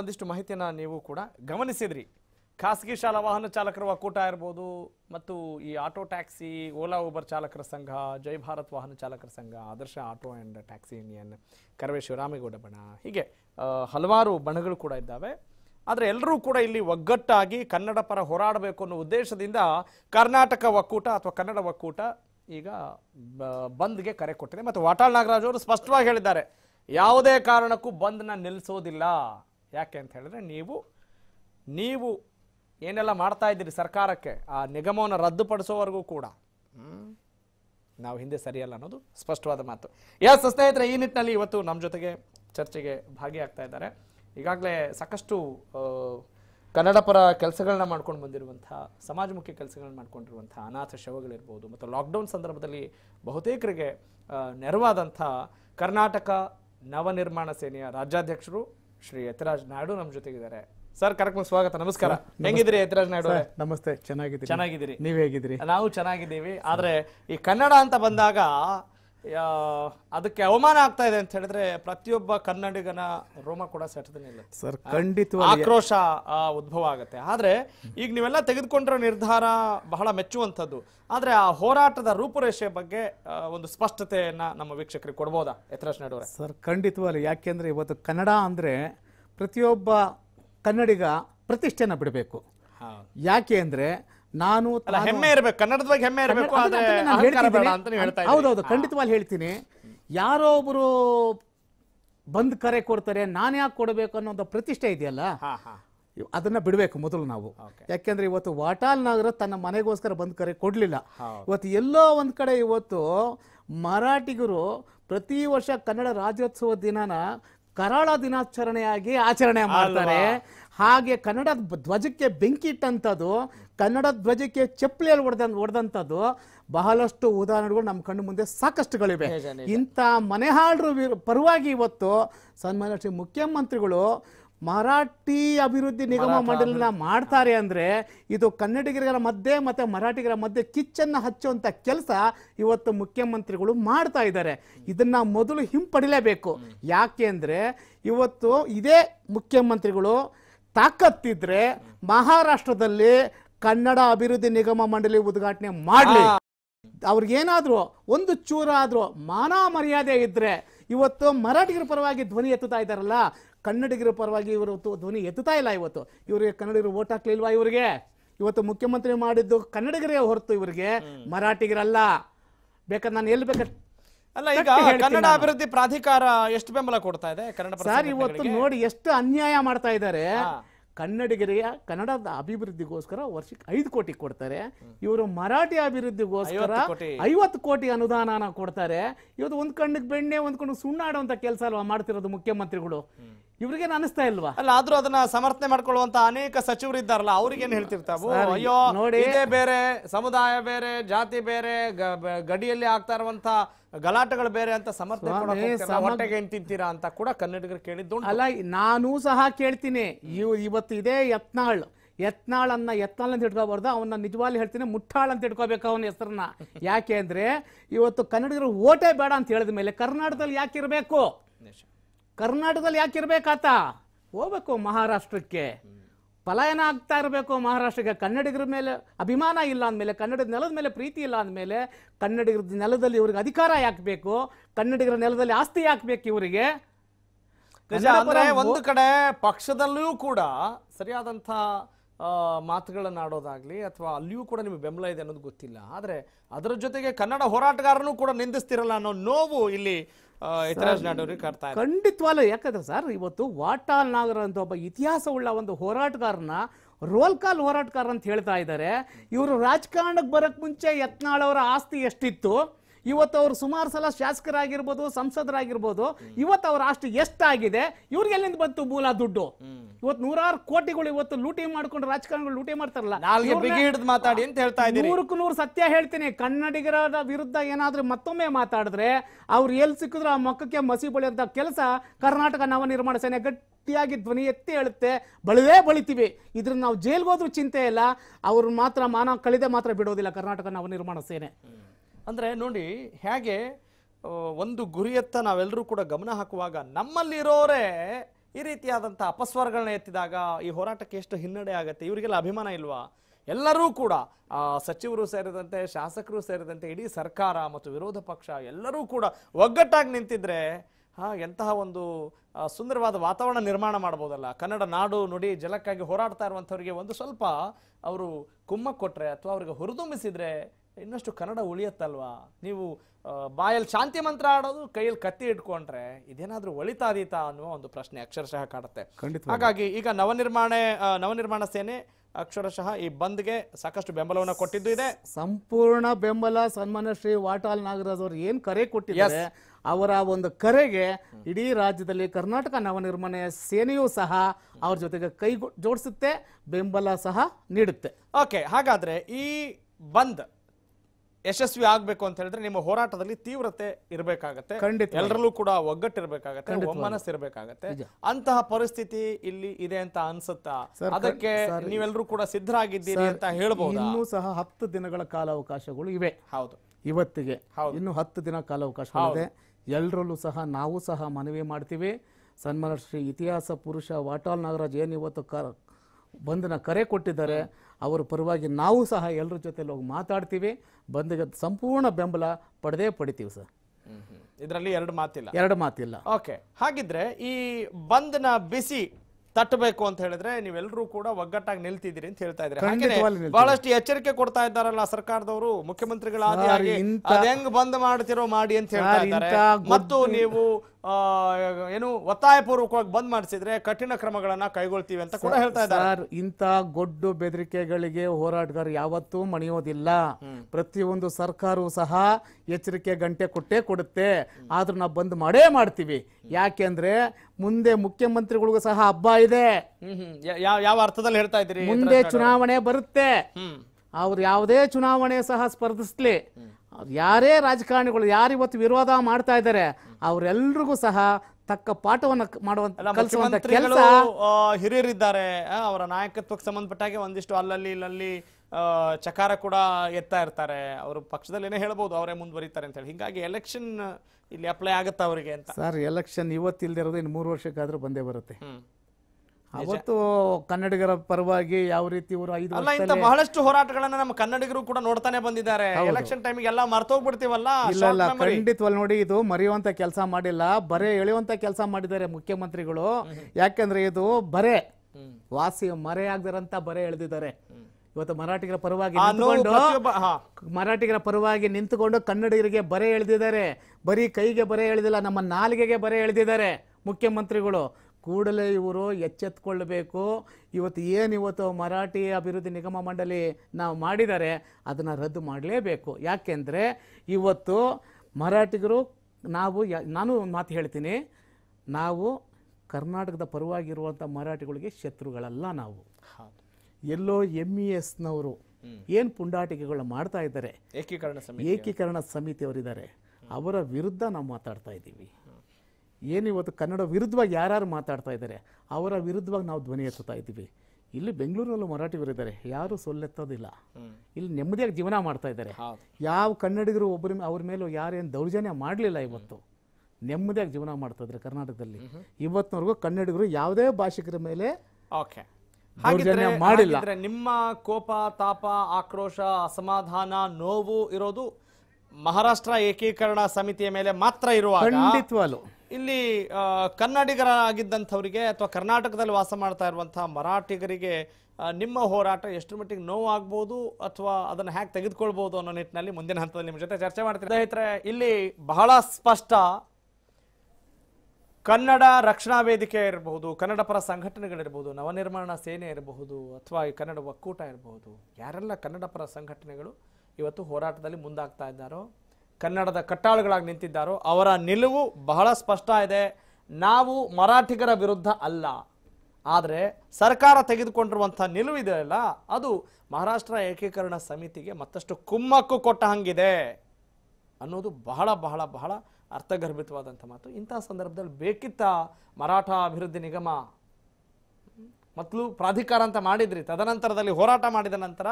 ಒಂದಿಷ್ಟು ಮಾಹಿತಿಯನ್ನು ನೀವು ಕೂಡ ಗಮನಿಸಿದ್ರಿ ಖಾಸಗಿ ಶಾಲಾ ವಾಹನ ಚಾಲಕರ ಒಕ್ಕೂಟ ಇರ್ಬೋದು ಮತ್ತು ಈ ಆಟೋ ಟ್ಯಾಕ್ಸಿ ಓಲಾ ಊಬರ್ ಚಾಲಕರ ಸಂಘ ಜೈ ಭಾರತ್ ವಾಹನ ಚಾಲಕರ ಸಂಘ Adarsh auto and taxi union Karave Shivaramegowda ಬಣ ಹೀಗೆ ಹಲವಾರು ಬಣಗಳು ಕೂಡ ಇದ್ದಾವೆ ಆದರೆ ಎಲ್ಲರೂ ಕೂಡ ಇಲ್ಲಿ ಒಗ್ಗಟ್ಟಾಗಿ ಕನ್ನಡ ಪರ ಹೋರಾಡಬೇಕು ಅನ್ನೋ ಉದ್ದೇಶದಿಂದ ಕರ್ನಾಟಕ ಒಕ್ಕೂಟ ಅಥವಾ ಕನ್ನಡ ಒಕ್ಕೂಟ ಈಗ ಬಂದ್ಗೆ ಕರೆ ಕೊಟ್ಟಿದೆ ಮತ್ತು ವಾಟಾಳ್ ನಾಗರಾಜ್ ಅವರು ಸ್ಪಷ್ಟವಾಗಿ ಹೇಳಿದ್ದಾರೆ ಯಾವುದೇ ಕಾರಣಕ್ಕೂ ಬಂದ್ನ ನಿಲ್ಲಿಸೋದಿಲ್ಲ ಯಾಕೆ ಅಂತ ಹೇಳಿದ್ರೆ ನೀವು ನೀವು ಏನೆಲ್ಲ ಮಾಡ್ತಾ ಇದ್ದೀರಿ ಸರ್ಕಾರಕ್ಕೆ ಆ ನಿಗಮವನ್ನು ರದ್ದುಪಡಿಸೋವರೆಗೂ ಕೂಡ ನಾವು ಹಿಂದೆ ಸರಿಯಲ್ಲ ಅನ್ನೋದು ಸ್ಪಷ್ಟವಾದ ಮಾತು ಎಸ್ ಸ್ನೇಹಿತರೆ ಈ ನಿಟ್ಟಿನಲ್ಲಿ ಇವತ್ತು ನಮ್ಮ ಜೊತೆಗೆ ಚರ್ಚೆಗೆ ಭಾಗಿಯಾಗ್ತಾ ಇದ್ದಾರೆ ಈಗಾಗಲೇ ಸಾಕಷ್ಟು ಕನ್ನಡ ಪರ ಕೆಲಸಗಳನ್ನ ಮಾಡ್ಕೊಂಡು ಬಂದಿರುವಂಥ ಸಮಾಜಮುಖಿ ಕೆಲಸಗಳನ್ನ ಮಾಡ್ಕೊಂಡಿರುವಂಥ ಅನಾಥ ಶವಗಳಿರ್ಬೋದು ಮತ್ತು ಲಾಕ್ಡೌನ್ ಸಂದರ್ಭದಲ್ಲಿ ಬಹುತೇಕರಿಗೆ ನೆರವಾದಂಥ ಕರ್ನಾಟಕ ನವನಿರ್ಮಾಣ ಸೇನೆಯ ರಾಜ್ಯಾಧ್ಯಕ್ಷರು ಶ್ರೀ ಯತಿರಾಜ್ ನಾಯ್ಡು ನಮ್ಮ ಜೊತೆಗಿದ್ದಾರೆ ಸರ್ ಕಾರ್ಯಕ್ರಮ ಸ್ವಾಗತ ನಮಸ್ಕಾರ ಹೆಂಗಿದ್ರಿ ಯತಿರಾಜ್ ನಾಯ್ಡು ನಮಸ್ತೆ ಚೆನ್ನಾಗಿದ್ದೀರಿ ಚೆನ್ನಾಗಿದ್ದೀರಿ ನೀವು ಹೇಗಿದ್ದೀರಿ ನಾವು ಚೆನ್ನಾಗಿದ್ದೀವಿ ಆದ್ರೆ ಈ ಕನ್ನಡ ಅಂತ ಬಂದಾಗ ಅದಕ್ಕೆ ಅವಮಾನ ಆಗ್ತಾ ಇದೆ ಅಂತ ಹೇಳಿದ್ರೆ ಪ್ರತಿಯೊಬ್ಬ ಕನ್ನಡಿಗನ ರೋಮ ಕೂಡ ಇಲ್ಲ ಸರ್ ಖಂಡಿತ ಆಕ್ರೋಶ ಉದ್ಭವ ಆಗುತ್ತೆ ಆದ್ರೆ ಈಗ ನೀವೆಲ್ಲ ತೆಗೆದುಕೊಂಡಿರೋ ನಿರ್ಧಾರ ಬಹಳ ಮೆಚ್ಚುವಂಥದ್ದು ಆದ್ರೆ ಆ ಹೋರಾಟದ ರೂಪುರೇಷೆ ಬಗ್ಗೆ ಒಂದು ಸ್ಪಷ್ಟತೆಯನ್ನ ನಮ್ಮ ವೀಕ್ಷಕರಿಗೆ ಕೊಡ್ಬೋದಾ ಯತ್ರಾಜ್ ನಾಯ್ಡು ಸರ್ ಖಂಡಿತವಾಗಿ ಯಾಕೆಂದ್ರೆ ಇವತ್ತು ಕನ್ನಡ ಅಂದ್ರೆ ಪ್ರತಿಯೊಬ್ಬ ಕನ್ನಡಿಗ ಪ್ರತಿಷ್ಠೆನ ಬಿಡಬೇಕು ಯಾಕೆ ಅಂದ್ರೆ ನಾನು ಹೆಮ್ಮೆ ಇರಬೇಕು ಕನ್ನಡದ ಬಗ್ಗೆ ಹೆಮ್ಮೆ ಇರಬೇಕು ಹೌದೌದು ಖಂಡಿತವಾಗಿ ಹೇಳ್ತೀನಿ ಯಾರೋ ಒಬ್ಬರು ಬಂದ್ ಕರೆ ಕೊಡ್ತಾರೆ ನಾನು ಯಾಕೆ ಕೊಡಬೇಕು ಅನ್ನೋ ಒಂದು ಪ್ರತಿಷ್ಠೆ ಇದೆಯಲ್ಲ ಅದನ್ನ ಬಿಡಬೇಕು ಮೊದಲು ನಾವು ಯಾಕೆಂದ್ರೆ ಇವತ್ತು ವಾಟಾಲ್ ನಗರ ತನ್ನ ಮನೆಗೋಸ್ಕರ ಬಂದ್ ಕರೆ ಕೊಡ್ಲಿಲ್ಲ ಇವತ್ತು ಎಲ್ಲೋ ಒಂದ್ ಕಡೆ ಇವತ್ತು ಮರಾಠಿಗರು ಪ್ರತಿ ವರ್ಷ ಕನ್ನಡ ರಾಜ್ಯೋತ್ಸವ ದಿನನ ಕರಾಳ ದಿನಾಚರಣೆಯಾಗಿ ಆಚರಣೆ ಮಾಡ್ತಾರೆ ಹಾಗೆ ಕನ್ನಡ ಧ್ವಜಕ್ಕೆ ಬೆಂಕಿ ಇಟ್ಟಂಥದ್ದು ಕನ್ನಡ ಧ್ವಜಕ್ಕೆ ಚಪ್ಪಲಿಯಲ್ಲಿ ಹೊಡೆದ ಹೊಡೆದಂಥದ್ದು ಬಹಳಷ್ಟು ಉದಾಹರಣೆಗಳು ನಮ್ಮ ಕಣ್ಣು ಮುಂದೆ ಸಾಕಷ್ಟುಗಳಿವೆ ಇಂಥ ಮನೆಹಾಳರು ಪರವಾಗಿ ಇವತ್ತು ಸನ್ಮಾನ್ಯ ಶ್ರೀ ಮುಖ್ಯಮಂತ್ರಿಗಳು ಮರಾಠಿ ಅಭಿವೃದ್ಧಿ ನಿಗಮ ಮಂಡಳಿನ ಮಾಡ್ತಾರೆ ಅಂದ್ರೆ ಇದು ಕನ್ನಡಿಗರ ಮಧ್ಯೆ ಮತ್ತೆ ಮರಾಠಿಗರ ಮಧ್ಯೆ ಕಿಚ್ಚನ್ನು ಹಚ್ಚುವಂಥ ಕೆಲಸ ಇವತ್ತು ಮುಖ್ಯಮಂತ್ರಿಗಳು ಮಾಡ್ತಾ ಇದ್ದಾರೆ ಇದನ್ನ ಮೊದಲು ಹಿಂಪಡಿಲೇಬೇಕು ಯಾಕೆ ಅಂದ್ರೆ ಇವತ್ತು ಇದೇ ಮುಖ್ಯಮಂತ್ರಿಗಳು ತಾಕತ್ತಿದ್ರೆ ಮಹಾರಾಷ್ಟ್ರದಲ್ಲಿ ಕನ್ನಡ ಅಭಿವೃದ್ಧಿ ನಿಗಮ ಮಂಡಳಿ ಉದ್ಘಾಟನೆ ಮಾಡಲಿ ಅವ್ರಿಗೇನಾದರೂ ಒಂದು ಚೂರಾದರೂ ಮಾನ ಮರ್ಯಾದೆ ಇದ್ದರೆ ಇವತ್ತು ಮರಾಠಿಗರ ಪರವಾಗಿ ಧ್ವನಿ ಎತ್ತುತ್ತಾ ಇದ್ದಾರಲ್ಲ ಕನ್ನಡಿಗರ ಪರವಾಗಿ ಇವರು ಧ್ವನಿ ಎತ್ತುತ್ತಾ ಇಲ್ಲ ಇವತ್ತು ಇವರಿಗೆ ಕನ್ನಡಿಗರು ಓಟ್ ಹಾಕ್ಲಿಲ್ವಾ ಇವರಿಗೆ ಇವತ್ತು ಮುಖ್ಯಮಂತ್ರಿ ಮಾಡಿದ್ದು ಕನ್ನಡಿಗರೇ ಹೊರತು ಇವರಿಗೆ ಮರಾಠಿಗರಲ್ಲ ಬೇಕಾದ್ರೆ ನಾನು ಎಲ್ಲಿ ಬೇಕಾದ್ರೆ ಅಲ್ಲ ಈಗ ಕನ್ನಡ ಅಭಿವೃದ್ಧಿ ಪ್ರಾಧಿಕಾರ ಎಷ್ಟು ಬೆಂಬಲ ಕೊಡ್ತಾ ಇದೆ ಕನ್ನಡ ಸರ್ ಇವತ್ತು ನೋಡಿ ಎಷ್ಟು ಅನ್ಯಾಯ ಮಾಡ್ತಾ ಇದ್ದಾರೆ ಕನ್ನಡಿಗರಿಗೆ ಕನ್ನಡದ ಅಭಿವೃದ್ಧಿಗೋಸ್ಕರ ವರ್ಷಕ್ಕೆ ಐದು ಕೋಟಿ ಕೊಡ್ತಾರೆ ಇವರು ಮರಾಠಿ ಅಭಿವೃದ್ಧಿಗೋಸ್ಕರ ಐವತ್ತು ಕೋಟಿ ಅನುದಾನನ ಕೊಡ್ತಾರೆ ಇವತ್ತು ಒಂದ್ ಕಣ್ಣಿಗೆ ಬೆಣ್ಣೆ ಒಂದ್ ಕಣ್ಣು ಸುಣ್ಣಾಡುವಂಥ ಕೆಲಸ ಅಲ್ವಾ ಮಾಡ್ತಿರೋದು ಮುಖ್ಯಮಂತ್ರಿಗಳು ಇವ್ರಿಗೆ ಅನಿಸ್ತಾ ಇಲ್ವಾ ಅಲ್ಲ ಆದ್ರೂ ಅದನ್ನ ಸಮರ್ಥನೆ ಮಾಡ್ಕೊಳ್ಳುವಂತ ಅನೇಕ ಸಚಿವರು ಇದ್ದಾರಲ್ಲ ಅವ್ರಿಗೇನ್ ಹೇಳ್ತಿರ್ತಾವು ಅಯ್ಯೋ ನೋಡಿ. ಬೇರೆ ಸಮುದಾಯ ಬೇರೆ ಜಾತಿ ಬೇರೆ ಗಡಿಯಲ್ಲಿ ಆಗ್ತಾ ಇರುವಂತ ಗಲಾಟೆಗಳು ಬೇರೆ ಅಂತ ಸಮರ್ಥನೆ ಹೊಟ್ಟೆಗೆ ತಿಂತೀರಾ ಅಂತ ಕೂಡ ಕನ್ನಡಿಗರು ಕೇಳಿದ್ದು ಅಲ್ಲ ನಾನು ಸಹ ಕೇಳ್ತೀನಿ ಇವತ್ತು ಇದೇ ಯತ್ನಾಳ್ ಯತ್ನಾಳ್ ಅನ್ನ ಯತ್ನಾಳ್ ಅಂತ ಇಟ್ಕೋಬಾರ್ದು ಅವನ್ನ ನಿಜವಾಗ್ಲಿ ಹೇಳ್ತೀನಿ ಮುಟ್ಟಾಳ್ ಅಂತ ಇಟ್ಕೋಬೇಕು ಅವನ ಹೆಸರನ್ನ ಯಾಕೆ ಅಂದ್ರೆ ಇವತ್ತು ಕನ್ನಡಿಗರು ಓಟೇ ಬೇಡ ಅಂತ ಹೇಳಿದ ಮೇಲೆ ಕರ್ನಾಟಕದಲ್ಲಿ ಯಾಕೆ ಇರಬೇಕು ಕರ್ನಾಟಕದಲ್ಲಿ ಯಾಕೆ ಯಾಕಿರ್ಬೇಕಾತ ಹೋಗ್ಬೇಕು ಮಹಾರಾಷ್ಟ್ರಕ್ಕೆ ಪಲಾಯನ ಆಗ್ತಾ ಇರಬೇಕು ಮಹಾರಾಷ್ಟ್ರಕ್ಕೆ ಕನ್ನಡಿಗರ ಮೇಲೆ ಅಭಿಮಾನ ಇಲ್ಲ ಅಂದಮೇಲೆ ಕನ್ನಡದ ನೆಲದ ಮೇಲೆ ಪ್ರೀತಿ ಇಲ್ಲ ಅಂದಮೇಲೆ ಕನ್ನಡಿಗರ ನೆಲದಲ್ಲಿ ಇವ್ರಿಗೆ ಅಧಿಕಾರ ಯಾಕೆ ಬೇಕು ಕನ್ನಡಿಗರ ನೆಲದಲ್ಲಿ ಆಸ್ತಿ ಯಾಕೆ ಬೇಕು ಇವರಿಗೆ ಒಂದು ಕಡೆ ಪಕ್ಷದಲ್ಲಿಯೂ ಕೂಡ ಸರಿಯಾದಂಥ ಮಾತುಗಳನ್ನು ಆಡೋದಾಗ್ಲಿ ಅಥವಾ ಅಲ್ಲಿಯೂ ಕೂಡ ನಿಮಗೆ ಬೆಂಬಲ ಇದೆ ಅನ್ನೋದು ಗೊತ್ತಿಲ್ಲ ಆದರೆ ಅದರ ಜೊತೆಗೆ ಕನ್ನಡ ಹೋರಾಟಗಾರನೂ ಕೂಡ ನಿಂದಿಸ್ತಿರಲ್ಲ ಅನ್ನೋ ನೋವು ಇಲ್ಲಿ ಖಂಡಿತವಾಗ್ಲೂ ಯಾಕಂದ್ರೆ ಸರ್ ಇವತ್ತು ವಾಟಾಲ್ ನಾಗರ ಅಂತ ಒಬ್ಬ ಇತಿಹಾಸವುಳ್ಳ ಒಂದು ಹೋರಾಟಗಾರನ ರೋಲ್ ಕಾಲ್ ಹೋರಾಟಗಾರ ಅಂತ ಹೇಳ್ತಾ ಇದ್ದಾರೆ ಇವರು ರಾಜಕಾರಣಕ್ಕೆ ಬರಕ್ ಮುಂಚೆ ಯತ್ನಾಳ್ ಅವರ ಆಸ್ತಿ ಎಷ್ಟಿತ್ತು ಇವತ್ತು ಅವರು ಸುಮಾರು ಸಲ ಶಾಸಕರಾಗಿರ್ಬೋದು ಸಂಸದರಾಗಿರ್ಬೋದು ಇವತ್ತು ಅವ್ರ ಅಷ್ಟು ಎಷ್ಟಾಗಿದೆ ಇವ್ರಿಗೆ ಎಲ್ಲಿಂದ ಬಂತು ಮೂಲ ದುಡ್ಡು ಇವತ್ತು ನೂರಾರು ಕೋಟಿಗಳು ಇವತ್ತು ಲೂಟಿ ಮಾಡ್ಕೊಂಡು ರಾಜಕಾರಣಿಗಳು ಲೂಟಿ ಮಾಡ್ತಾರಲ್ಲ ಮಾತಾಡಿ ಅಂತ ಹೇಳ್ತಾ ನೂರಕ್ಕೂ ನೂರು ಸತ್ಯ ಹೇಳ್ತೀನಿ ಕನ್ನಡಿಗರ ವಿರುದ್ಧ ಏನಾದ್ರೂ ಮತ್ತೊಮ್ಮೆ ಮಾತಾಡಿದ್ರೆ ಅವ್ರು ಎಲ್ಲಿ ಸಿಕ್ಕಿದ್ರು ಆ ಮಕ್ಕಕ್ಕೆ ಮಸಿ ಬಳಿಯಂತ ಕೆಲಸ ಕರ್ನಾಟಕ ನವ ನಿರ್ಮಾಣ ಸೇನೆ ಗಟ್ಟಿಯಾಗಿ ಧ್ವನಿ ಎತ್ತಿ ಹೇಳುತ್ತೆ ಬಳವೇ ಬಳಿತೀವಿ ಇದ್ರ ನಾವು ಹೋದ್ರೂ ಚಿಂತೆ ಇಲ್ಲ ಅವ್ರು ಮಾತ್ರ ಮಾನ ಕಳೆದೇ ಮಾತ್ರ ಬಿಡೋದಿಲ್ಲ ಕರ್ನಾಟಕ ನವ ನಿರ್ಮಾಣ ಸೇನೆ ಅಂದರೆ ನೋಡಿ ಹೇಗೆ ಒಂದು ಗುರಿಯತ್ತ ನಾವೆಲ್ಲರೂ ಕೂಡ ಗಮನ ಹಾಕುವಾಗ ನಮ್ಮಲ್ಲಿರೋರೇ ಈ ರೀತಿಯಾದಂಥ ಅಪಸ್ವರಗಳನ್ನ ಎತ್ತಿದಾಗ ಈ ಹೋರಾಟಕ್ಕೆ ಎಷ್ಟು ಹಿನ್ನಡೆ ಆಗುತ್ತೆ ಇವರಿಗೆಲ್ಲ ಅಭಿಮಾನ ಇಲ್ವಾ ಎಲ್ಲರೂ ಕೂಡ ಸಚಿವರು ಸೇರಿದಂತೆ ಶಾಸಕರು ಸೇರಿದಂತೆ ಇಡೀ ಸರ್ಕಾರ ಮತ್ತು ವಿರೋಧ ಪಕ್ಷ ಎಲ್ಲರೂ ಕೂಡ ಒಗ್ಗಟ್ಟಾಗಿ ನಿಂತಿದ್ರೆ ಹಾಂ ಎಂತಹ ಒಂದು ಸುಂದರವಾದ ವಾತಾವರಣ ನಿರ್ಮಾಣ ಮಾಡ್ಬೋದಲ್ಲ ಕನ್ನಡ ನಾಡು ನುಡಿ ಜಲಕ್ಕಾಗಿ ಹೋರಾಡ್ತಾ ಇರುವಂಥವ್ರಿಗೆ ಒಂದು ಸ್ವಲ್ಪ ಅವರು ಕುಮ್ಮ ಕೊಟ್ಟರೆ ಅಥವಾ ಅವ್ರಿಗೆ ಹುರಿದುಂಬಿಸಿದರೆ ಇನ್ನಷ್ಟು ಕನ್ನಡ ಉಳಿಯತ್ತಲ್ವಾ ನೀವು ಬಾಯಲ್ಲಿ ಶಾಂತಿ ಮಂತ್ರ ಆಡೋದು ಕೈಯಲ್ಲಿ ಕತ್ತಿ ಇಟ್ಕೊಂಡ್ರೆ ಇದೇನಾದರೂ ಒಳಿತಾದೀತಾ ಅನ್ನುವ ಒಂದು ಪ್ರಶ್ನೆ ಅಕ್ಷರಶಃ ಕಾಡುತ್ತೆ ಹಾಗಾಗಿ ಈಗ ನವನಿರ್ಮಾಣ ನವನಿರ್ಮಾಣ ಸೇನೆ ಅಕ್ಷರಶಃ ಈ ಬಂದ್ಗೆ ಸಾಕಷ್ಟು ಬೆಂಬಲವನ್ನು ಕೊಟ್ಟಿದ್ದು ಇದೆ ಸಂಪೂರ್ಣ ಬೆಂಬಲ ಸನ್ಮಾನ ಶ್ರೀ ವಾಟಾಲ್ ನಾಗರಾಜ್ ಅವರು ಏನು ಕರೆ ಕೊಟ್ಟಿದ್ದಾರೆ ಅವರ ಒಂದು ಕರೆಗೆ ಇಡೀ ರಾಜ್ಯದಲ್ಲಿ ಕರ್ನಾಟಕ ನವನಿರ್ಮಾಣ ಸೇನೆಯೂ ಸಹ ಅವ್ರ ಜೊತೆಗೆ ಕೈ ಜೋಡಿಸುತ್ತೆ ಬೆಂಬಲ ಸಹ ನೀಡುತ್ತೆ ಓಕೆ ಹಾಗಾದ್ರೆ ಈ ಬಂದ್ ಯಶಸ್ವಿ ಆಗ್ಬೇಕು ಅಂತ ಹೇಳಿದ್ರೆ ನಿಮ್ಮ ಹೋರಾಟದಲ್ಲಿ ತೀವ್ರತೆ ಇರಬೇಕಾಗತ್ತೆ ಎಲ್ಲರಲ್ಲೂ ಕೂಡ ಒಗ್ಗಟ್ಟಿರ್ಬೇಕಾಗತ್ತೆ ಮನಸ್ಸು ಇರಬೇಕಾಗತ್ತೆ ಅಂತಹ ಪರಿಸ್ಥಿತಿ ಇಲ್ಲಿ ಇದೆ ಅಂತ ಅನ್ಸುತ್ತಾ ಅದಕ್ಕೆ ನೀವೆಲ್ಲರೂ ಕೂಡ ಸಿದ್ಧರಾಗಿದ್ದೀರಿ ಅಂತ ಹೇಳ್ಬೋದು ಇನ್ನೂ ಸಹ ಹತ್ತು ದಿನಗಳ ಕಾಲಾವಕಾಶಗಳು ಇವೆ ಹೌದು ಇವತ್ತಿಗೆ ಇನ್ನು ಹತ್ತು ದಿನ ಕಾಲಾವಕಾಶ ಇದೆ ಎಲ್ಲರಲ್ಲೂ ಸಹ ನಾವು ಸಹ ಮನವಿ ಮಾಡ್ತೀವಿ ಸನ್ಮಾನ ಶ್ರೀ ಇತಿಹಾಸ ಪುರುಷ ವಾಟಾಲ್ ನಾಗರಾಜ್ ಏನು ಇವತ್ತು ಬಂಧನ ಕರೆ ಕೊಟ್ಟಿದ್ದಾರೆ ಅವರ ಪರವಾಗಿ ನಾವು ಸಹ ಎಲ್ಲರ ಜೊತೆಯಲ್ಲಿ ಹೋಗಿ ಮಾತಾಡ್ತೀವಿ ಬಂದ್ಗೆ ಸಂಪೂರ್ಣ ಬೆಂಬಲ ಪಡೆದೇ ಪಡಿತೀವಿ ಸರ್ ಇದರಲ್ಲಿ ಎರಡು ಮಾತಿಲ್ಲ ಎರಡು ಮಾತಿಲ್ಲ ಓಕೆ ಹಾಗಿದ್ರೆ ಈ ಬಂದ್ನ ಬಿಸಿ ತಟ್ಟಬೇಕು ಅಂತ ಹೇಳಿದ್ರೆ ನೀವೆಲ್ಲರೂ ಕೂಡ ಒಗ್ಗಟ್ಟಾಗಿ ನಿಲ್ತಿದ್ದೀರಿ ಅಂತ ಹೇಳ್ತಾ ಇದ್ರೆ ಬಹಳಷ್ಟು ಎಚ್ಚರಿಕೆ ಕೊಡ್ತಾ ಇದ್ದಾರಲ್ಲ ಸರ್ಕಾರದವರು ಮುಖ್ಯಮಂತ್ರಿಗಳ ಹೆಂಗ್ ಬಂದ್ ಮಾಡ್ತಿರೋ ಮಾಡಿ ಅಂತ ಹೇಳ್ತಾ ಇದ್ದಾರೆ ಮತ್ತು ನೀವು ಏನು ಒತ್ತಾಯ ಪೂರ್ವಕವಾಗಿ ಬಂದ್ ಮಾಡಿಸಿದ್ರೆ ಕಠಿಣ ಕ್ರಮಗಳನ್ನ ಕೈಗೊಳ್ತೀವಿ ಅಂತ ಕೂಡ ಹೇಳ್ತಾ ಇದ್ದಾರೆ ಇಂತ ಗೊಡ್ಡು ಬೆದರಿಕೆಗಳಿಗೆ ಹೋರಾಟಗಾರರು ಯಾವತ್ತೂ ಮಣಿಯೋದಿಲ್ಲ ಪ್ರತಿಯೊಂದು ಸರ್ಕಾರವು ಸಹ ಎಚ್ಚರಿಕೆ ಗಂಟೆ ಕೊಟ್ಟೇ ಕೊಡುತ್ತೆ ಆದ್ರೂ ನಾವು ಬಂದ್ ಮಾಡೇ ಮಾಡ್ತೀವಿ ಯಾಕೆಂದ್ರೆ ಮುಂದೆ ಮುಖ್ಯಮಂತ್ರಿಗಳಿಗೂ ಸಹ ಹಬ್ಬ ಇದೆ ಯಾವ ಅರ್ಥದಲ್ಲಿ ಹೇಳ್ತಾ ಇದ್ರಿ ಮುಂದೆ ಚುನಾವಣೆ ಬರುತ್ತೆ ಅವ್ರು ಯಾವುದೇ ಚುನಾವಣೆ ಸಹ ಸ್ಪರ್ಧಿಸ್ಲಿ ಯಾರೇ ರಾಜಕಾರಣಿಗಳು ಯಾರು ಇವತ್ತು ವಿರೋಧ ಮಾಡ್ತಾ ಇದಾರೆ ಅವ್ರೆಲ್ರಿಗೂ ಸಹ ತಕ್ಕ ಪಾಠವನ್ನು ಮಾಡುವಂತ ಕಲಿಸುವಂತ ಕೆಲಸ ಹಿರಿಯರಿದ್ದಾರೆ ಅವರ ನಾಯಕತ್ವಕ್ಕೆ ಸಂಬಂಧಪಟ್ಟಾಗೆ ಒಂದಿಷ್ಟು ಅಲ್ಲಲ್ಲಿ ಇಲ್ಲಲ್ಲಿ ಚಕಾರ ಕೂಡ ಎತ್ತಾ ಇರ್ತಾರೆ ಅವರು ಪಕ್ಷದಲ್ಲಿ ಏನೇ ಹೇಳ್ಬೋದು ಅವರೇ ಮುಂದುವರಿತಾರೆ ಅಂತ ಹೇಳಿ ಹಿಂಗಾಗಿ ಎಲೆಕ್ಷನ್ ಇಲ್ಲಿ ಅಪ್ಲೈ ಆಗುತ್ತಾ ಅವರಿಗೆ ಅಂತ ಸರ್ ಎಲೆಕ್ಷನ್ ಇವತ್ತಿಲ್ದಿರೋದು ಇನ್ನು ಮೂರು ವರ್ಷಕ್ಕಾದ್ರೂ ಬಂದೇ ಬರುತ್ತೆ ಅವತ್ತು ಕನ್ನಡಿಗರ ಪರವಾಗಿ ಯಾವ ರೀತಿ ಇವರು ಐದು ಅಲ್ಲ ಇಂತ ಬಹಳಷ್ಟು ಹೋರಾಟಗಳನ್ನ ನಮ್ಮ ಕನ್ನಡಿಗರು ಕೂಡ ನೋಡ್ತಾನೆ ಬಂದಿದ್ದಾರೆ ಎಲೆಕ್ಷನ್ ಟೈಮಿಗೆ ಎಲ್ಲ ಮರ್ತೋಗ್ಬಿಡ್ತೀವಲ್ಲ ಇಲ್ಲ ಇಲ್ಲ ನೋಡಿ ಇದು ಮರೆಯುವಂತ ಕೆಲಸ ಮಾಡಿಲ್ಲ ಬರೇ ಎಳೆಯುವಂತ ಕೆಲಸ ಮಾಡಿದ್ದಾರೆ ಮುಖ್ಯಮಂತ್ರಿಗಳು ಯಾಕಂದ್ರೆ ಇದು ಬರೇ ವಾಸಿ ಮರೆಯಾಗದಿರಂತ ಬರೇ ಬರೆ ಎಳೆದಿದ್ದಾರೆ ಇವತ್ತು ಮರಾಠಿಗರ ಪರವಾಗಿ ಮರಾಠಿಗರ ಪರವಾಗಿ ನಿಂತುಕೊಂಡು ಕನ್ನಡಿಗರಿಗೆ ಬರೆ ಎಳೆದಿದ್ದಾರೆ ಬರೀ ಕೈಗೆ ಬರೆ ಎಳೆದಿಲ್ಲ ನಮ್ಮ ನಾಲಿಗೆಗೆ ಬರೆ ಎಳೆದಿದ್ದಾರೆ ಮುಖ್ಯಮಂತ್ರಿಗಳು ಕೂಡಲೇ ಇವರು ಎಚ್ಚೆತ್ಕೊಳ್ಬೇಕು ಇವತ್ತು ಏನು ಇವತ್ತು ಮರಾಠಿ ಅಭಿವೃದ್ಧಿ ನಿಗಮ ಮಂಡಳಿ ನಾವು ಮಾಡಿದ್ದಾರೆ ಅದನ್ನು ರದ್ದು ಮಾಡಲೇಬೇಕು ಯಾಕೆಂದರೆ ಇವತ್ತು ಮರಾಠಿಗರು ನಾವು ನಾನು ಒಂದು ಮಾತು ಹೇಳ್ತೀನಿ ನಾವು ಕರ್ನಾಟಕದ ಪರವಾಗಿರುವಂಥ ಮರಾಠಿಗಳಿಗೆ ಶತ್ರುಗಳಲ್ಲ ನಾವು ಎಲ್ಲೋ ಎಮ್ ಇ e ಎಸ್ನವರು ಏನು ಪುಂಡಾಟಿಕೆಗಳು ಮಾಡ್ತಾ ಇದ್ದಾರೆ ಏಕೀಕರಣ ಏಕೀಕರಣ ಸಮಿತಿಯವರಿದ್ದಾರೆ ಅವರ ವಿರುದ್ಧ ನಾವು ಮಾತಾಡ್ತಾ ಇದ್ದೀವಿ ಏನು ಇವತ್ತು ಕನ್ನಡ ವಿರುದ್ಧವಾಗಿ ಯಾರ್ಯಾರು ಮಾತಾಡ್ತಾ ಇದ್ದಾರೆ ಅವರ ವಿರುದ್ಧವಾಗಿ ನಾವು ಧ್ವನಿ ಎತ್ತುತ್ತಾ ಇದ್ದೀವಿ ಇಲ್ಲಿ ಬೆಂಗಳೂರಲ್ಲೂ ಇದ್ದಾರೆ ಯಾರು ಸೊಲ್ಲೆತ್ತೋದಿಲ್ಲ ಇಲ್ಲಿ ನೆಮ್ಮದಿಯಾಗಿ ಜೀವನ ಮಾಡ್ತಾ ಇದ್ದಾರೆ ಯಾವ ಕನ್ನಡಿಗರು ಒಬ್ಬರ ಅವ್ರ ಮೇಲೂ ಯಾರೇನು ದೌರ್ಜನ್ಯ ಮಾಡಲಿಲ್ಲ ಇವತ್ತು ನೆಮ್ಮದಿಯಾಗಿ ಜೀವನ ಮಾಡ್ತಾ ಇದ್ದಾರೆ ಕರ್ನಾಟಕದಲ್ಲಿ ಇವತ್ತಿನವರೆಗೂ ಕನ್ನಡಿಗರು ಯಾವುದೇ ಭಾಷಿಕರ ಮೇಲೆ ಓಕೆ ಹಾಗಿದ್ರೆ ನಿಮ್ಮ ಕೋಪ ತಾಪ ಆಕ್ರೋಶ ಅಸಮಾಧಾನ ನೋವು ಇರೋದು ಮಹಾರಾಷ್ಟ್ರ ಏಕೀಕರಣ ಸಮಿತಿಯ ಮೇಲೆ ಮಾತ್ರ ಇರುವ ಖಂಡಿತವಾಲು ಇಲ್ಲಿ ಕನ್ನಡಿಗರಾಗಿದ್ದಂಥವರಿಗೆ ಅಥವಾ ಕರ್ನಾಟಕದಲ್ಲಿ ವಾಸ ಮಾಡ್ತಾ ಇರುವಂತಹ ಮರಾಠಿಗರಿಗೆ ನಿಮ್ಮ ಹೋರಾಟ ಎಷ್ಟು ಮಟ್ಟಿಗೆ ನೋವಾಗ್ಬೋದು ಅಥವಾ ಅದನ್ನು ಹ್ಯಾಕ್ ತೆಗೆದುಕೊಳ್ಬಹುದು ಅನ್ನೋ ನಿಟ್ಟಿನಲ್ಲಿ ಮುಂದಿನ ಹಂತದಲ್ಲಿ ನಿಮ್ಮ ಜೊತೆ ಚರ್ಚೆ ಮಾಡ್ತೀನಿ ಸ್ನೇಹಿತರೆ ಇಲ್ಲಿ ಬಹಳ ಸ್ಪಷ್ಟ ಕನ್ನಡ ರಕ್ಷಣಾ ವೇದಿಕೆ ಇರಬಹುದು ಕನ್ನಡ ಪರ ಸಂಘಟನೆಗಳಿರಬಹುದು ನವನಿರ್ಮಾಣ ಸೇನೆ ಇರಬಹುದು ಅಥವಾ ಈ ಕನ್ನಡ ಒಕ್ಕೂಟ ಇರಬಹುದು ಯಾರೆಲ್ಲ ಕನ್ನಡ ಪರ ಸಂಘಟನೆಗಳು ಇವತ್ತು ಹೋರಾಟದಲ್ಲಿ ಮುಂದಾಗ್ತಾ ಇದ್ದಾರೋ ಕನ್ನಡದ ಕಟ್ಟಾಳುಗಳಾಗಿ ನಿಂತಿದ್ದಾರೋ ಅವರ ನಿಲುವು ಬಹಳ ಸ್ಪಷ್ಟ ಇದೆ ನಾವು ಮರಾಠಿಗರ ವಿರುದ್ಧ ಅಲ್ಲ ಆದರೆ ಸರ್ಕಾರ ತೆಗೆದುಕೊಂಡಿರುವಂಥ ನಿಲುವಿದೆಯಲ್ಲ ಅದು ಮಹಾರಾಷ್ಟ್ರ ಏಕೀಕರಣ ಸಮಿತಿಗೆ ಮತ್ತಷ್ಟು ಕುಮ್ಮಕ್ಕು ಕೊಟ್ಟ ಹಂಗಿದೆ ಅನ್ನೋದು ಬಹಳ ಬಹಳ ಬಹಳ ಅರ್ಥಗರ್ಭಿತವಾದಂಥ ಮಾತು ಇಂಥ ಸಂದರ್ಭದಲ್ಲಿ ಬೇಕಿತ್ತ ಮರಾಠ ಅಭಿವೃದ್ಧಿ ನಿಗಮ ಮೊದಲು ಪ್ರಾಧಿಕಾರ ಅಂತ ಮಾಡಿದ್ರಿ ತದನಂತರದಲ್ಲಿ ಹೋರಾಟ ಮಾಡಿದ ನಂತರ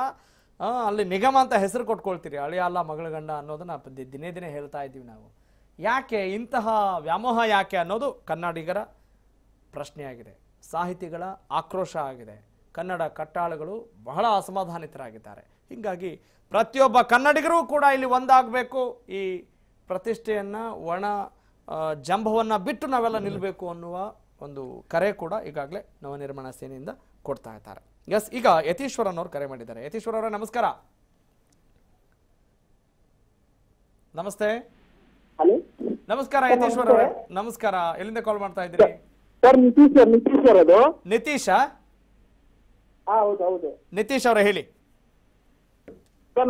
ಅಲ್ಲಿ ನಿಗಮ ಅಂತ ಹೆಸರು ಕೊಟ್ಕೊಳ್ತೀರಿ ಹಳೆಯ ಅಲ್ಲ ಮಗಳ ಗಂಡ ಅನ್ನೋದನ್ನ ದಿನೇ ದಿನೇ ಹೇಳ್ತಾ ಇದ್ದೀವಿ ನಾವು ಯಾಕೆ ಇಂತಹ ವ್ಯಾಮೋಹ ಯಾಕೆ ಅನ್ನೋದು ಕನ್ನಡಿಗರ ಪ್ರಶ್ನೆಯಾಗಿದೆ ಸಾಹಿತಿಗಳ ಆಕ್ರೋಶ ಆಗಿದೆ ಕನ್ನಡ ಕಟ್ಟಾಳುಗಳು ಬಹಳ ಅಸಮಾಧಾನಿತರಾಗಿದ್ದಾರೆ ಹೀಗಾಗಿ ಪ್ರತಿಯೊಬ್ಬ ಕನ್ನಡಿಗರೂ ಕೂಡ ಇಲ್ಲಿ ಒಂದಾಗಬೇಕು ಈ ಪ್ರತಿಷ್ಠೆಯನ್ನ ಒಣ ಜಂಬವನ್ನ ಬಿಟ್ಟು ನಾವೆಲ್ಲ ನಿಲ್ಲಬೇಕು ಅನ್ನುವ ಒಂದು ಕರೆ ಕೂಡ ಈಗಾಗಲೇ ನವನಿರ್ಮಾಣ ಸೇನೆಯಿಂದ ಕೊಡ್ತಾ ಇದ್ದಾರೆ ಎಸ್ ಈಗ ಯತೀಶ್ವರ್ ಅನ್ನೋರು ಕರೆ ಮಾಡಿದ್ದಾರೆ ಯತೀಶ್ವರ್ ಅವರ ನಮಸ್ಕಾರ ನಮಸ್ತೆ ನಮಸ್ಕಾರ ಯತೀಶ್ವರ್ ಅವರೇ ನಮಸ್ಕಾರ ಎಲ್ಲಿಂದ ಕಾಲ್ ಮಾಡ್ತಾ ಇದ್ದೀರಿ ನಿತೀಶ್ ನಿತೀಶ್ ಅವರೇ ಹೇಳಿ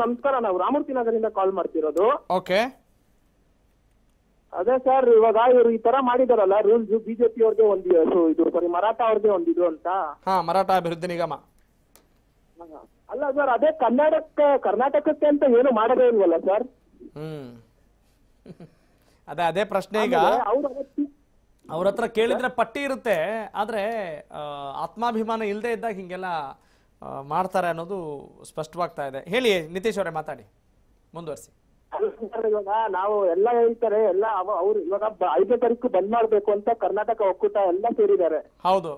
ನಮಸ್ಕಾರ ನಾವು ರಾಮೂರ್ತಿ ನಗರದಿಂದ ಕಾಲ್ ಮಾಡ್ತಿರೋದು ಓಕೆ ಅದೇ ಸರ್ ಇವಾಗ ಇವ್ರು ಈ ತರ ಮಾಡಿದಾರಲ್ಲ ರೂಲ್ಸ್ ಬಿಜೆಪಿ ಅವ್ರಿಗೆ ಒಂದು ಇದು ಸಾರಿ ಮರಾಠ ಅವ್ರಿಗೆ ಒಂದು ಅಂತ ಹಾ ಮರಾಠ ಅಭಿವೃದ್ಧಿ ನಿಗಮ ಅಲ್ಲ ಸರ್ ಅದೇ ಕನ್ನಡಕ್ಕೆ ಕರ್ನಾಟಕಕ್ಕೆ ಅಂತ ಏನು ಮಾಡದೇ ಇಲ್ವಲ್ಲ ಸರ್ ಹ್ಮ್ ಅದೇ ಅದೇ ಪ್ರಶ್ನೆ ಈಗ ಅವ್ರ ಹತ್ರ ಕೇಳಿದ್ರೆ ಪಟ್ಟಿ ಇರುತ್ತೆ ಆದ್ರೆ ಆತ್ಮಾಭಿಮಾನ ಇಲ್ಲದೆ ಇದ್ದಾಗ ಹಿಂಗೆಲ್ಲ ಮಾಡ್ತಾರೆ ಅನ್ನೋದು ಸ್ಪಷ್ಟವಾಗ್ತಾ ಇದೆ ಹೇಳಿ ನಿತೀಶ್ ಅವರೇ ಮಾತಾಡಿ ಮುಂದುವರಿಸಿ ಇವಾಗ ನಾವು ಎಲ್ಲ ಹೇಳ್ತಾರೆ ಎಲ್ಲ ಅವ್ರು ಇವಾಗ ಐದನೇ ತಾರೀಕು ಬಂದ್ ಮಾಡ್ಬೇಕು ಅಂತ ಕರ್ನಾಟಕ ಒಕ್ಕೂಟ ಎಲ್ಲ ಸೇರಿದ್ದಾರೆ ಹೌದು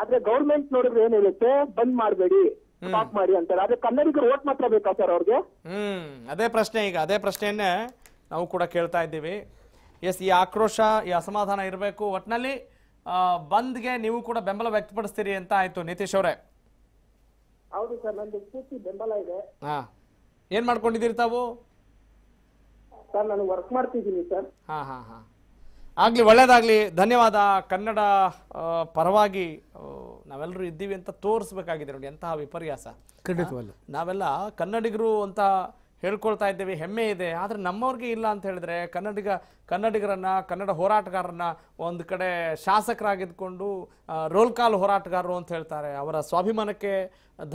ಆದ್ರೆ ಗೌರ್ಮೆಂಟ್ ನೋಡಿದ್ರೆ ಏನ್ ಹೇಳುತ್ತೆ ಬಂದ್ ಮಾಡ್ಬೇಡಿ ಸ್ಟಾಪ್ ಮಾಡಿ ಅಂತಾರೆ ಆದ್ರೆ ಕನ್ನಡಿಗರು ಓಟ್ ಮಾತ್ರ ಬೇಕಾ ಸರ್ ಅವ್ರಿಗೆ ಹ್ಮ್ ಅದೇ ಪ್ರಶ್ನೆ ಈಗ ಅದೇ ಪ್ರಶ್ನೆಯನ್ನೇ ನಾವು ಕೂಡ ಕೇಳ್ತಾ ಇದ್ದೀವಿ ಎಸ್ ಈ ಆಕ್ರೋಶ ಈ ಅಸಮಾಧಾನ ಇರಬೇಕು ಒಟ್ನಲ್ಲಿ ಬಂದ್ಗೆ ನೀವು ಕೂಡ ಬೆಂಬಲ ವ್ಯಕ್ತಪಡಿಸ್ತೀರಿ ಅಂತ ಆಯ್ತು ನಿತೀಶ್ ಅವರೇ ಹೌದು ಸರ್ ನಂದು ಪೂರ್ತಿ ಬೆಂಬಲ ಇದೆ ಹಾ ಏನ್ ಮಾಡ್ಕೊಂಡಿದ್ದೀರಿ ತಾವು ಸರ್ ವರ್ಕ್ ಮಾಡ್ತಿದ್ದೀನಿ ಸರ್ ಹಾ ಹಾ ಹಾ ಆಗ್ಲಿ ಒಳ್ಳೇದಾಗಲಿ ಧನ್ಯವಾದ ಕನ್ನಡ ಪರವಾಗಿ ನಾವೆಲ್ಲರೂ ಇದ್ದೀವಿ ಅಂತ ತೋರಿಸ್ಬೇಕಾಗಿದೆ ನೋಡಿ ಎಂತಹ ವಿಪರ್ಯಾಸ ಖಂಡಿತವಲ್ಲ ನಾವೆಲ್ಲ ಕನ್ನಡಿಗರು ಅಂತ ಹೇಳ್ಕೊಳ್ತಾ ಇದ್ದೇವೆ ಹೆಮ್ಮೆ ಇದೆ ಆದರೆ ನಮ್ಮವ್ರಿಗೆ ಇಲ್ಲ ಅಂತ ಹೇಳಿದ್ರೆ ಕನ್ನಡಿಗ ಕನ್ನಡಿಗರನ್ನು ಕನ್ನಡ ಹೋರಾಟಗಾರರನ್ನ ಒಂದು ಕಡೆ ಶಾಸಕರಾಗಿದ್ದುಕೊಂಡು ರೋಲ್ ಕಾಲ್ ಹೋರಾಟಗಾರರು ಅಂತ ಹೇಳ್ತಾರೆ ಅವರ ಸ್ವಾಭಿಮಾನಕ್ಕೆ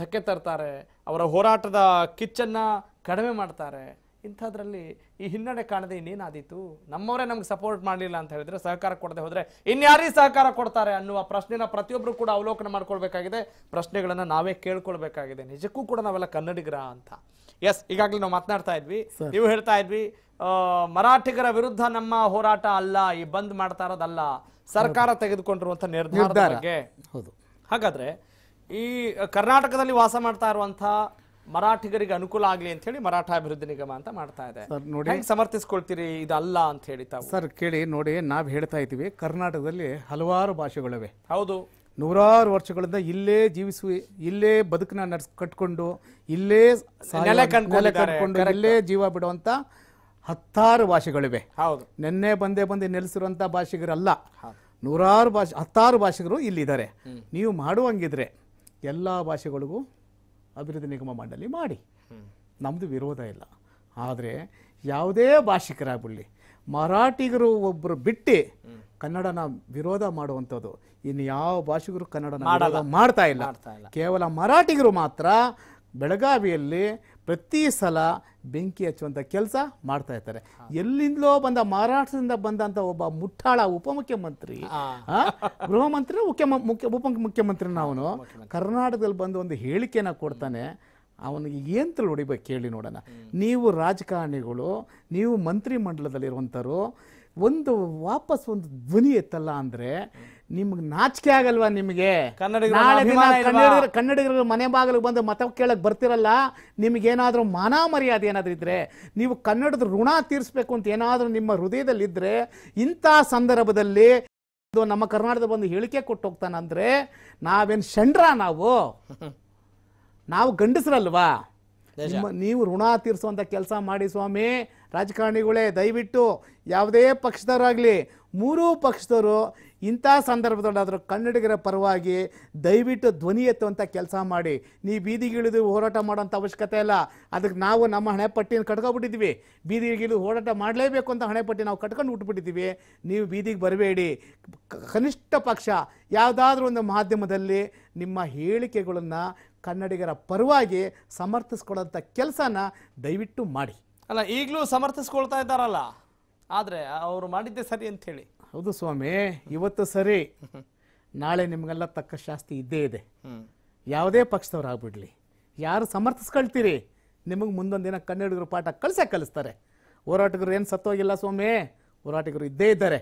ಧಕ್ಕೆ ತರ್ತಾರೆ ಅವರ ಹೋರಾಟದ ಕಿಚ್ಚನ್ನು ಕಡಿಮೆ ಮಾಡ್ತಾರೆ ಇಂಥದ್ರಲ್ಲಿ ಈ ಹಿನ್ನಡೆ ಕಾಣದೆ ಇನ್ನೇನಾದೀತು ನಮ್ಮವರೇ ನಮ್ಗೆ ಸಪೋರ್ಟ್ ಮಾಡಲಿಲ್ಲ ಅಂತ ಹೇಳಿದ್ರೆ ಸಹಕಾರ ಕೊಡದೆ ಹೋದರೆ ಇನ್ಯಾರಿಗೆ ಸಹಕಾರ ಕೊಡ್ತಾರೆ ಅನ್ನುವ ಪ್ರಶ್ನೆನ ಪ್ರತಿಯೊಬ್ಬರು ಕೂಡ ಅವಲೋಕನ ಮಾಡ್ಕೊಳ್ಬೇಕಾಗಿದೆ ಪ್ರಶ್ನೆಗಳನ್ನು ನಾವೇ ಕೇಳ್ಕೊಳ್ಬೇಕಾಗಿದೆ ನಿಜಕ್ಕೂ ಕೂಡ ನಾವೆಲ್ಲ ಕನ್ನಡಿಗರ ಅಂತ ಎಸ್ ಈಗಾಗಲೇ ನಾವು ಮಾತನಾಡ್ತಾ ಇದ್ವಿ ನೀವು ಹೇಳ್ತಾ ಇದ್ವಿ ಮರಾಠಿಗರ ವಿರುದ್ಧ ನಮ್ಮ ಹೋರಾಟ ಅಲ್ಲ ಈ ಬಂದ್ ಮಾಡ್ತಾ ಇರೋದಲ್ಲ ಸರ್ಕಾರ ತೆಗೆದುಕೊಂಡಿರುವಂತ ನಿರ್ಧಾರ ಹಾಗಾದ್ರೆ ಈ ಕರ್ನಾಟಕದಲ್ಲಿ ವಾಸ ಮಾಡ್ತಾ ಇರುವಂತಹ ಮರಾಠಿಗರಿಗೆ ಅನುಕೂಲ ಆಗಲಿ ಅಂತ ಹೇಳಿ ಮರಾಠ ಅಭಿವೃದ್ಧಿ ನಿಗಮ ಅಂತ ಮಾಡ್ತಾ ಇದೆ ನೋಡಿ ಸಮರ್ಥಿಸ್ಕೊಳ್ತೀರಿ ಇದಲ್ಲ ಅಂತ ಹೇಳಿ ಸರ್ ಕೇಳಿ ನೋಡಿ ನಾವು ಹೇಳ್ತಾ ಇದ್ದೀವಿ ಕರ್ನಾಟಕದಲ್ಲಿ ಹಲವಾರು ಭಾಷೆಗಳಿವೆ ಹೌದು ನೂರಾರು ವರ್ಷಗಳಿಂದ ಇಲ್ಲೇ ಜೀವಿಸುವ ಇಲ್ಲೇ ಬದುಕನ್ನ ನಡ್ಸ್ ಕಟ್ಕೊಂಡು ಇಲ್ಲೇ ನೆಲೆ ಕಟ್ಕೊಂಡು ಇಲ್ಲೇ ಜೀವ ಬಿಡುವಂಥ ಹತ್ತಾರು ಭಾಷೆಗಳಿವೆ ಹೌದು ನಿನ್ನೆ ಬಂದೇ ಬಂದೆ ನೆಲೆಸಿರುವಂಥ ಭಾಷಿಗರಲ್ಲ ನೂರಾರು ಭಾಷೆ ಹತ್ತಾರು ಭಾಷೆಗರು ಇಲ್ಲಿದ್ದಾರೆ ನೀವು ಮಾಡುವಂಗಿದ್ರೆ ಎಲ್ಲ ಭಾಷೆಗಳಿಗೂ ಅಭಿವೃದ್ಧಿ ನಿಗಮ ಮಂಡಳಿ ಮಾಡಿ ನಮ್ಮದು ವಿರೋಧ ಇಲ್ಲ ಆದರೆ ಯಾವುದೇ ಭಾಷಿಕರಾಗಬಿಡಲಿ ಮರಾಠಿಗರು ಒಬ್ಬರು ಬಿಟ್ಟು ಕನ್ನಡನ ವಿರೋಧ ಮಾಡುವಂಥದ್ದು ಇನ್ನು ಯಾವ ಭಾಷಿಗರು ಕನ್ನಡ ಮಾಡ್ತಾ ಇಲ್ಲ ಕೇವಲ ಮರಾಠಿಗರು ಮಾತ್ರ ಬೆಳಗಾವಿಯಲ್ಲಿ ಪ್ರತಿ ಸಲ ಬೆಂಕಿ ಹಚ್ಚುವಂಥ ಕೆಲಸ ಮಾಡ್ತಾ ಇರ್ತಾರೆ ಎಲ್ಲಿಂದಲೋ ಬಂದ ಮಹಾರಾಷ್ಟ್ರದಿಂದ ಬಂದಂಥ ಒಬ್ಬ ಮುಟ್ಟಾಳ ಉಪಮುಖ್ಯಮಂತ್ರಿ ಗೃಹ ಮಂತ್ರಿ ಮುಖ್ಯ ಮುಖ್ಯ ಉಪ ಮುಖ್ಯಮಂತ್ರಿನ ಅವನು ಕರ್ನಾಟಕದಲ್ಲಿ ಬಂದು ಒಂದು ಹೇಳಿಕೆನ ಕೊಡ್ತಾನೆ ಅವನಿಗೆ ಏನು ತಿಳಿ ಹೊಡಿಬೇಕು ಕೇಳಿ ನೋಡೋಣ ನೀವು ರಾಜಕಾರಣಿಗಳು ನೀವು ಮಂತ್ರಿ ಮಂಡಲದಲ್ಲಿರುವಂಥವ್ರು ಒಂದು ವಾಪಸ್ ಒಂದು ಧ್ವನಿ ಎತ್ತಲ್ಲ ಅಂದರೆ ನಿಮ್ಗೆ ನಾಚಿಕೆ ಆಗಲ್ವಾ ನಿಮಗೆ ನಾಳೆ ಕನ್ನಡಿಗರ ಮನೆ ಬಾಗಿಲಿಗೆ ಬಂದು ಮತ ಕೇಳಕ್ಕೆ ಬರ್ತಿರಲ್ಲ ನಿಮಗೇನಾದರೂ ಮಾನ ಮರ್ಯಾದೆ ಏನಾದರೂ ಇದ್ದರೆ ನೀವು ಕನ್ನಡದ ಋಣ ತೀರಿಸ್ಬೇಕು ಅಂತ ಏನಾದರೂ ನಿಮ್ಮ ಹೃದಯದಲ್ಲಿದ್ದರೆ ಇಂಥ ಸಂದರ್ಭದಲ್ಲಿ ನಮ್ಮ ಕರ್ನಾಟಕದ ಬಂದು ಹೇಳಿಕೆ ಕೊಟ್ಟು ಹೋಗ್ತಾನಂದರೆ ನಾವೇನು ಷಂಡ್ರ ನಾವು ನಾವು ಗಂಡಸ್ರಲ್ವಾ ನೀವು ಋಣ ತೀರಿಸುವಂಥ ಕೆಲಸ ಮಾಡಿ ಸ್ವಾಮಿ ರಾಜಕಾರಣಿಗಳೇ ದಯವಿಟ್ಟು ಯಾವುದೇ ಪಕ್ಷದವರಾಗಲಿ ಮೂರೂ ಪಕ್ಷದವರು ಇಂಥ ಸಂದರ್ಭದಲ್ಲಾದರೂ ಕನ್ನಡಿಗರ ಪರವಾಗಿ ದಯವಿಟ್ಟು ಧ್ವನಿ ಎತ್ತುವಂಥ ಕೆಲಸ ಮಾಡಿ ನೀವು ಬೀದಿಗಿಳಿದು ಹೋರಾಟ ಮಾಡೋಂಥ ಅವಶ್ಯಕತೆ ಇಲ್ಲ ಅದಕ್ಕೆ ನಾವು ನಮ್ಮ ಹಣೆ ಪಟ್ಟಿನ ಕಟ್ಕೊಬಿಟ್ಟಿದ್ವಿ ಬೀದಿಗಿಳಿದು ಹೋರಾಟ ಮಾಡಲೇಬೇಕು ಅಂತ ಹಣೆ ಪಟ್ಟಿ ನಾವು ಕಟ್ಕೊಂಡು ಉಟ್ಬಿಟ್ಟಿದ್ದೀವಿ ನೀವು ಬೀದಿಗೆ ಬರಬೇಡಿ ಕನಿಷ್ಠ ಪಕ್ಷ ಯಾವುದಾದ್ರೂ ಒಂದು ಮಾಧ್ಯಮದಲ್ಲಿ ನಿಮ್ಮ ಹೇಳಿಕೆಗಳನ್ನು ಕನ್ನಡಿಗರ ಪರವಾಗಿ ಸಮರ್ಥಿಸ್ಕೊಳ್ಳೋಂಥ ಕೆಲಸನ ದಯವಿಟ್ಟು ಮಾಡಿ ಅಲ್ಲ ಈಗಲೂ ಸಮರ್ಥಿಸ್ಕೊಳ್ತಾ ಇದ್ದಾರಲ್ಲ ಆದರೆ ಅವರು ಮಾಡಿದ್ದೆ ಸರಿ ಅಂತ ಹೇಳಿ ಹೌದು ಸ್ವಾಮಿ ಇವತ್ತು ಸರಿ ನಾಳೆ ನಿಮಗೆಲ್ಲ ತಕ್ಕ ಶಾಸ್ತಿ ಇದ್ದೇ ಇದೆ ಯಾವುದೇ ಪಕ್ಷದವ್ರು ಆಗ್ಬಿಡ್ಲಿ ಯಾರು ಸಮರ್ಥಿಸ್ಕೊಳ್ತೀರಿ ನಿಮಗೆ ಮುಂದೊಂದು ದಿನ ಕನ್ನಡಿಗರು ಪಾಠ ಕಲಿಸೇ ಕಲಿಸ್ತಾರೆ ಹೋರಾಟಿಗರು ಏನು ಸತ್ತೋಗಿಲ್ಲ ಸ್ವಾಮಿ ಹೋರಾಟಿಗರು ಇದ್ದೇ ಇದ್ದಾರೆ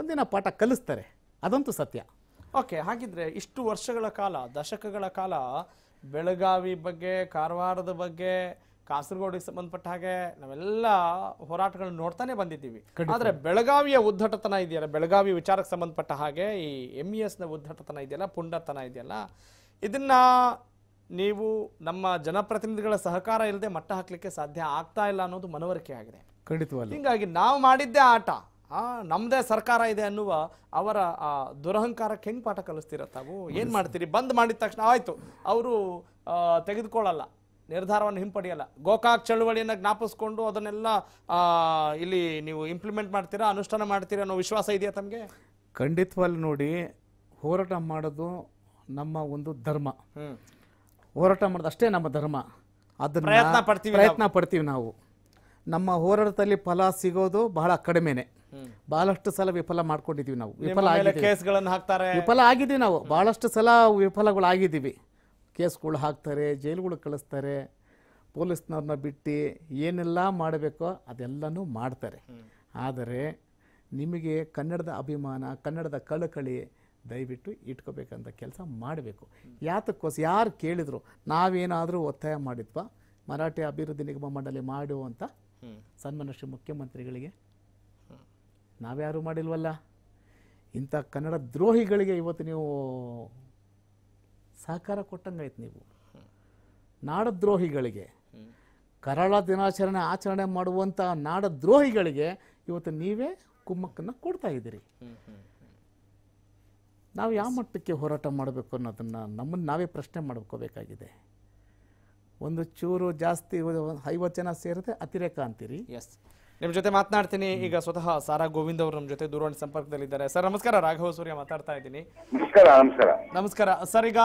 ಒಂದಿನ ಪಾಠ ಕಲಿಸ್ತಾರೆ ಅದಂತೂ ಸತ್ಯ ಓಕೆ ಹಾಗಿದ್ರೆ ಇಷ್ಟು ವರ್ಷಗಳ ಕಾಲ ದಶಕಗಳ ಕಾಲ ಬೆಳಗಾವಿ ಬಗ್ಗೆ ಕಾರವಾರದ ಬಗ್ಗೆ ಕಾಸರಗೋಡಿಗೆ ಸಂಬಂಧಪಟ್ಟ ಹಾಗೆ ನಾವೆಲ್ಲ ಹೋರಾಟಗಳನ್ನ ನೋಡ್ತಾನೆ ಬಂದಿದ್ದೀವಿ ಆದರೆ ಬೆಳಗಾವಿಯ ಉದ್ದಟತನ ಇದೆಯಲ್ಲ ಬೆಳಗಾವಿ ವಿಚಾರಕ್ಕೆ ಸಂಬಂಧಪಟ್ಟ ಹಾಗೆ ಈ ಎಮ್ ಇ e ಎಸ್ನ ಉದ್ದಟತನ ಇದೆಯಲ್ಲ ಪುಂಡತನ ಇದೆಯಲ್ಲ ಇದನ್ನ ನೀವು ನಮ್ಮ ಜನಪ್ರತಿನಿಧಿಗಳ ಸಹಕಾರ ಇಲ್ಲದೆ ಮಟ್ಟ ಹಾಕ್ಲಿಕ್ಕೆ ಸಾಧ್ಯ ಆಗ್ತಾ ಇಲ್ಲ ಅನ್ನೋದು ಮನವರಿಕೆ ಆಗಿದೆ ಖಂಡಿತವಾಗಿ ಹೀಗಾಗಿ ನಾವು ಮಾಡಿದ್ದೇ ಆಟ ನಮ್ಮದೇ ಸರ್ಕಾರ ಇದೆ ಅನ್ನುವ ಅವರ ಆ ದುರಹಂಕಾರಕ್ಕೆ ಹೆಂಗೆ ಪಾಠ ಕಲಿಸ್ತೀರ ತಾವು ಏನು ಮಾಡ್ತೀರಿ ಬಂದ್ ಮಾಡಿದ ತಕ್ಷಣ ಆಯಿತು ಅವರು ತೆಗೆದುಕೊಳ್ಳಲ್ಲ ನಿರ್ಧಾರವನ್ನು ಹಿಂಪಡೆಯಲ್ಲ ಗೋಕಾಕ್ ಚಳುವಳಿಯನ್ನು ಜ್ಞಾಪಿಸ್ಕೊಂಡು ಅದನ್ನೆಲ್ಲ ಇಲ್ಲಿ ನೀವು ಇಂಪ್ಲಿಮೆಂಟ್ ಮಾಡ್ತೀರಾ ಅನುಷ್ಠಾನ ಮಾಡ್ತೀರಾ ಅನ್ನೋ ವಿಶ್ವಾಸ ಇದೆಯಾ ತಮಗೆ ಖಂಡಿತವಾಗಿ ನೋಡಿ ಹೋರಾಟ ಮಾಡೋದು ನಮ್ಮ ಒಂದು ಧರ್ಮ ಹೋರಾಟ ಮಾಡೋದು ಅಷ್ಟೇ ನಮ್ಮ ಧರ್ಮ ಅದನ್ನ ಪ್ರಯತ್ನ ಪಡ್ತೀವಿ ಪ್ರಯತ್ನ ಪಡ್ತೀವಿ ನಾವು ನಮ್ಮ ಹೋರಾಟದಲ್ಲಿ ಫಲ ಸಿಗೋದು ಬಹಳ ಕಡಿಮೆನೆ ಬಹಳಷ್ಟು ಸಲ ವಿಫಲ ಮಾಡ್ಕೊಂಡಿದೀವಿ ನಾವು ವಿಫಲ ಆಗಿದೆ ಹಾಕ್ತಾರೆ ವಿಫಲ ಆಗಿದ್ದೀವಿ ನಾವು ಬಹಳಷ್ಟು ಸಲ ವಿಫಲಗಳು ಆಗಿದ್ದೀವಿ ಕೇಸ್ಗಳು ಹಾಕ್ತಾರೆ ಜೈಲುಗಳು ಕಳಿಸ್ತಾರೆ ಪೊಲೀಸ್ನವ್ರನ್ನ ಬಿಟ್ಟು ಏನೆಲ್ಲ ಮಾಡಬೇಕೋ ಅದೆಲ್ಲನೂ ಮಾಡ್ತಾರೆ ಆದರೆ ನಿಮಗೆ ಕನ್ನಡದ ಅಭಿಮಾನ ಕನ್ನಡದ ಕಳಕಳಿ ದಯವಿಟ್ಟು ಇಟ್ಕೋಬೇಕಂತ ಕೆಲಸ ಮಾಡಬೇಕು ಯಾತಕ್ಕೋಸ್ ಯಾರು ಕೇಳಿದ್ರು ನಾವೇನಾದರೂ ಒತ್ತಾಯ ಮಾಡಿದ್ವಾ ಮರಾಠಿ ಅಭಿವೃದ್ಧಿ ನಿಗಮ ಮಂಡಳಿ ಮಾಡು ಅಂತ ಮುಖ್ಯಮಂತ್ರಿಗಳಿಗೆ ನಾವ್ಯಾರು ಮಾಡಿಲ್ವಲ್ಲ ಇಂಥ ಕನ್ನಡ ದ್ರೋಹಿಗಳಿಗೆ ಇವತ್ತು ನೀವು ಸಹಕಾರ ಕೊಟ್ಟಂಗೈತು ನೀವು ನಾಡದ್ರೋಹಿಗಳಿಗೆ ಕರಾಳ ದಿನಾಚರಣೆ ಆಚರಣೆ ಮಾಡುವಂಥ ನಾಡದ್ರೋಹಿಗಳಿಗೆ ಇವತ್ತು ನೀವೇ ಕುಮ್ಮಕ್ಕನ್ನು ಕೊಡ್ತಾ ಇದ್ದೀರಿ ನಾವು ಯಾವ ಮಟ್ಟಕ್ಕೆ ಹೋರಾಟ ಮಾಡಬೇಕು ಅನ್ನೋದನ್ನು ನಮ್ಮನ್ನು ನಾವೇ ಪ್ರಶ್ನೆ ಮಾಡ್ಕೋಬೇಕಾಗಿದೆ ಒಂದು ಚೂರು ಜಾಸ್ತಿ ಐವತ್ತು ಜನ ಸೇರಿದ್ರೆ ಅತಿರೇಕ ಅಂತೀರಿ ಎಸ್ ನಿಮ್ಮ ಜೊತೆ ಮಾತನಾಡ್ತೀನಿ ಈಗ ಸ್ವತಃ ಸಾರಾ ಗೋವಿಂದ್ ಅವರು ನಮ್ಮ ಜೊತೆ ದೂರವಾಣಿ ಸಂಪರ್ಕದಲ್ಲಿದ್ದಾರೆ ಸರ್ ನಮಸ್ಕಾರ ರಾಘವ ಸೂರ್ಯ ಮಾತಾಡ್ತಾ ಇದ್ದೀನಿ ನಮಸ್ಕಾರ ನಮಸ್ಕಾರ ನಮಸ್ಕಾರ ಸರ್ ಈಗ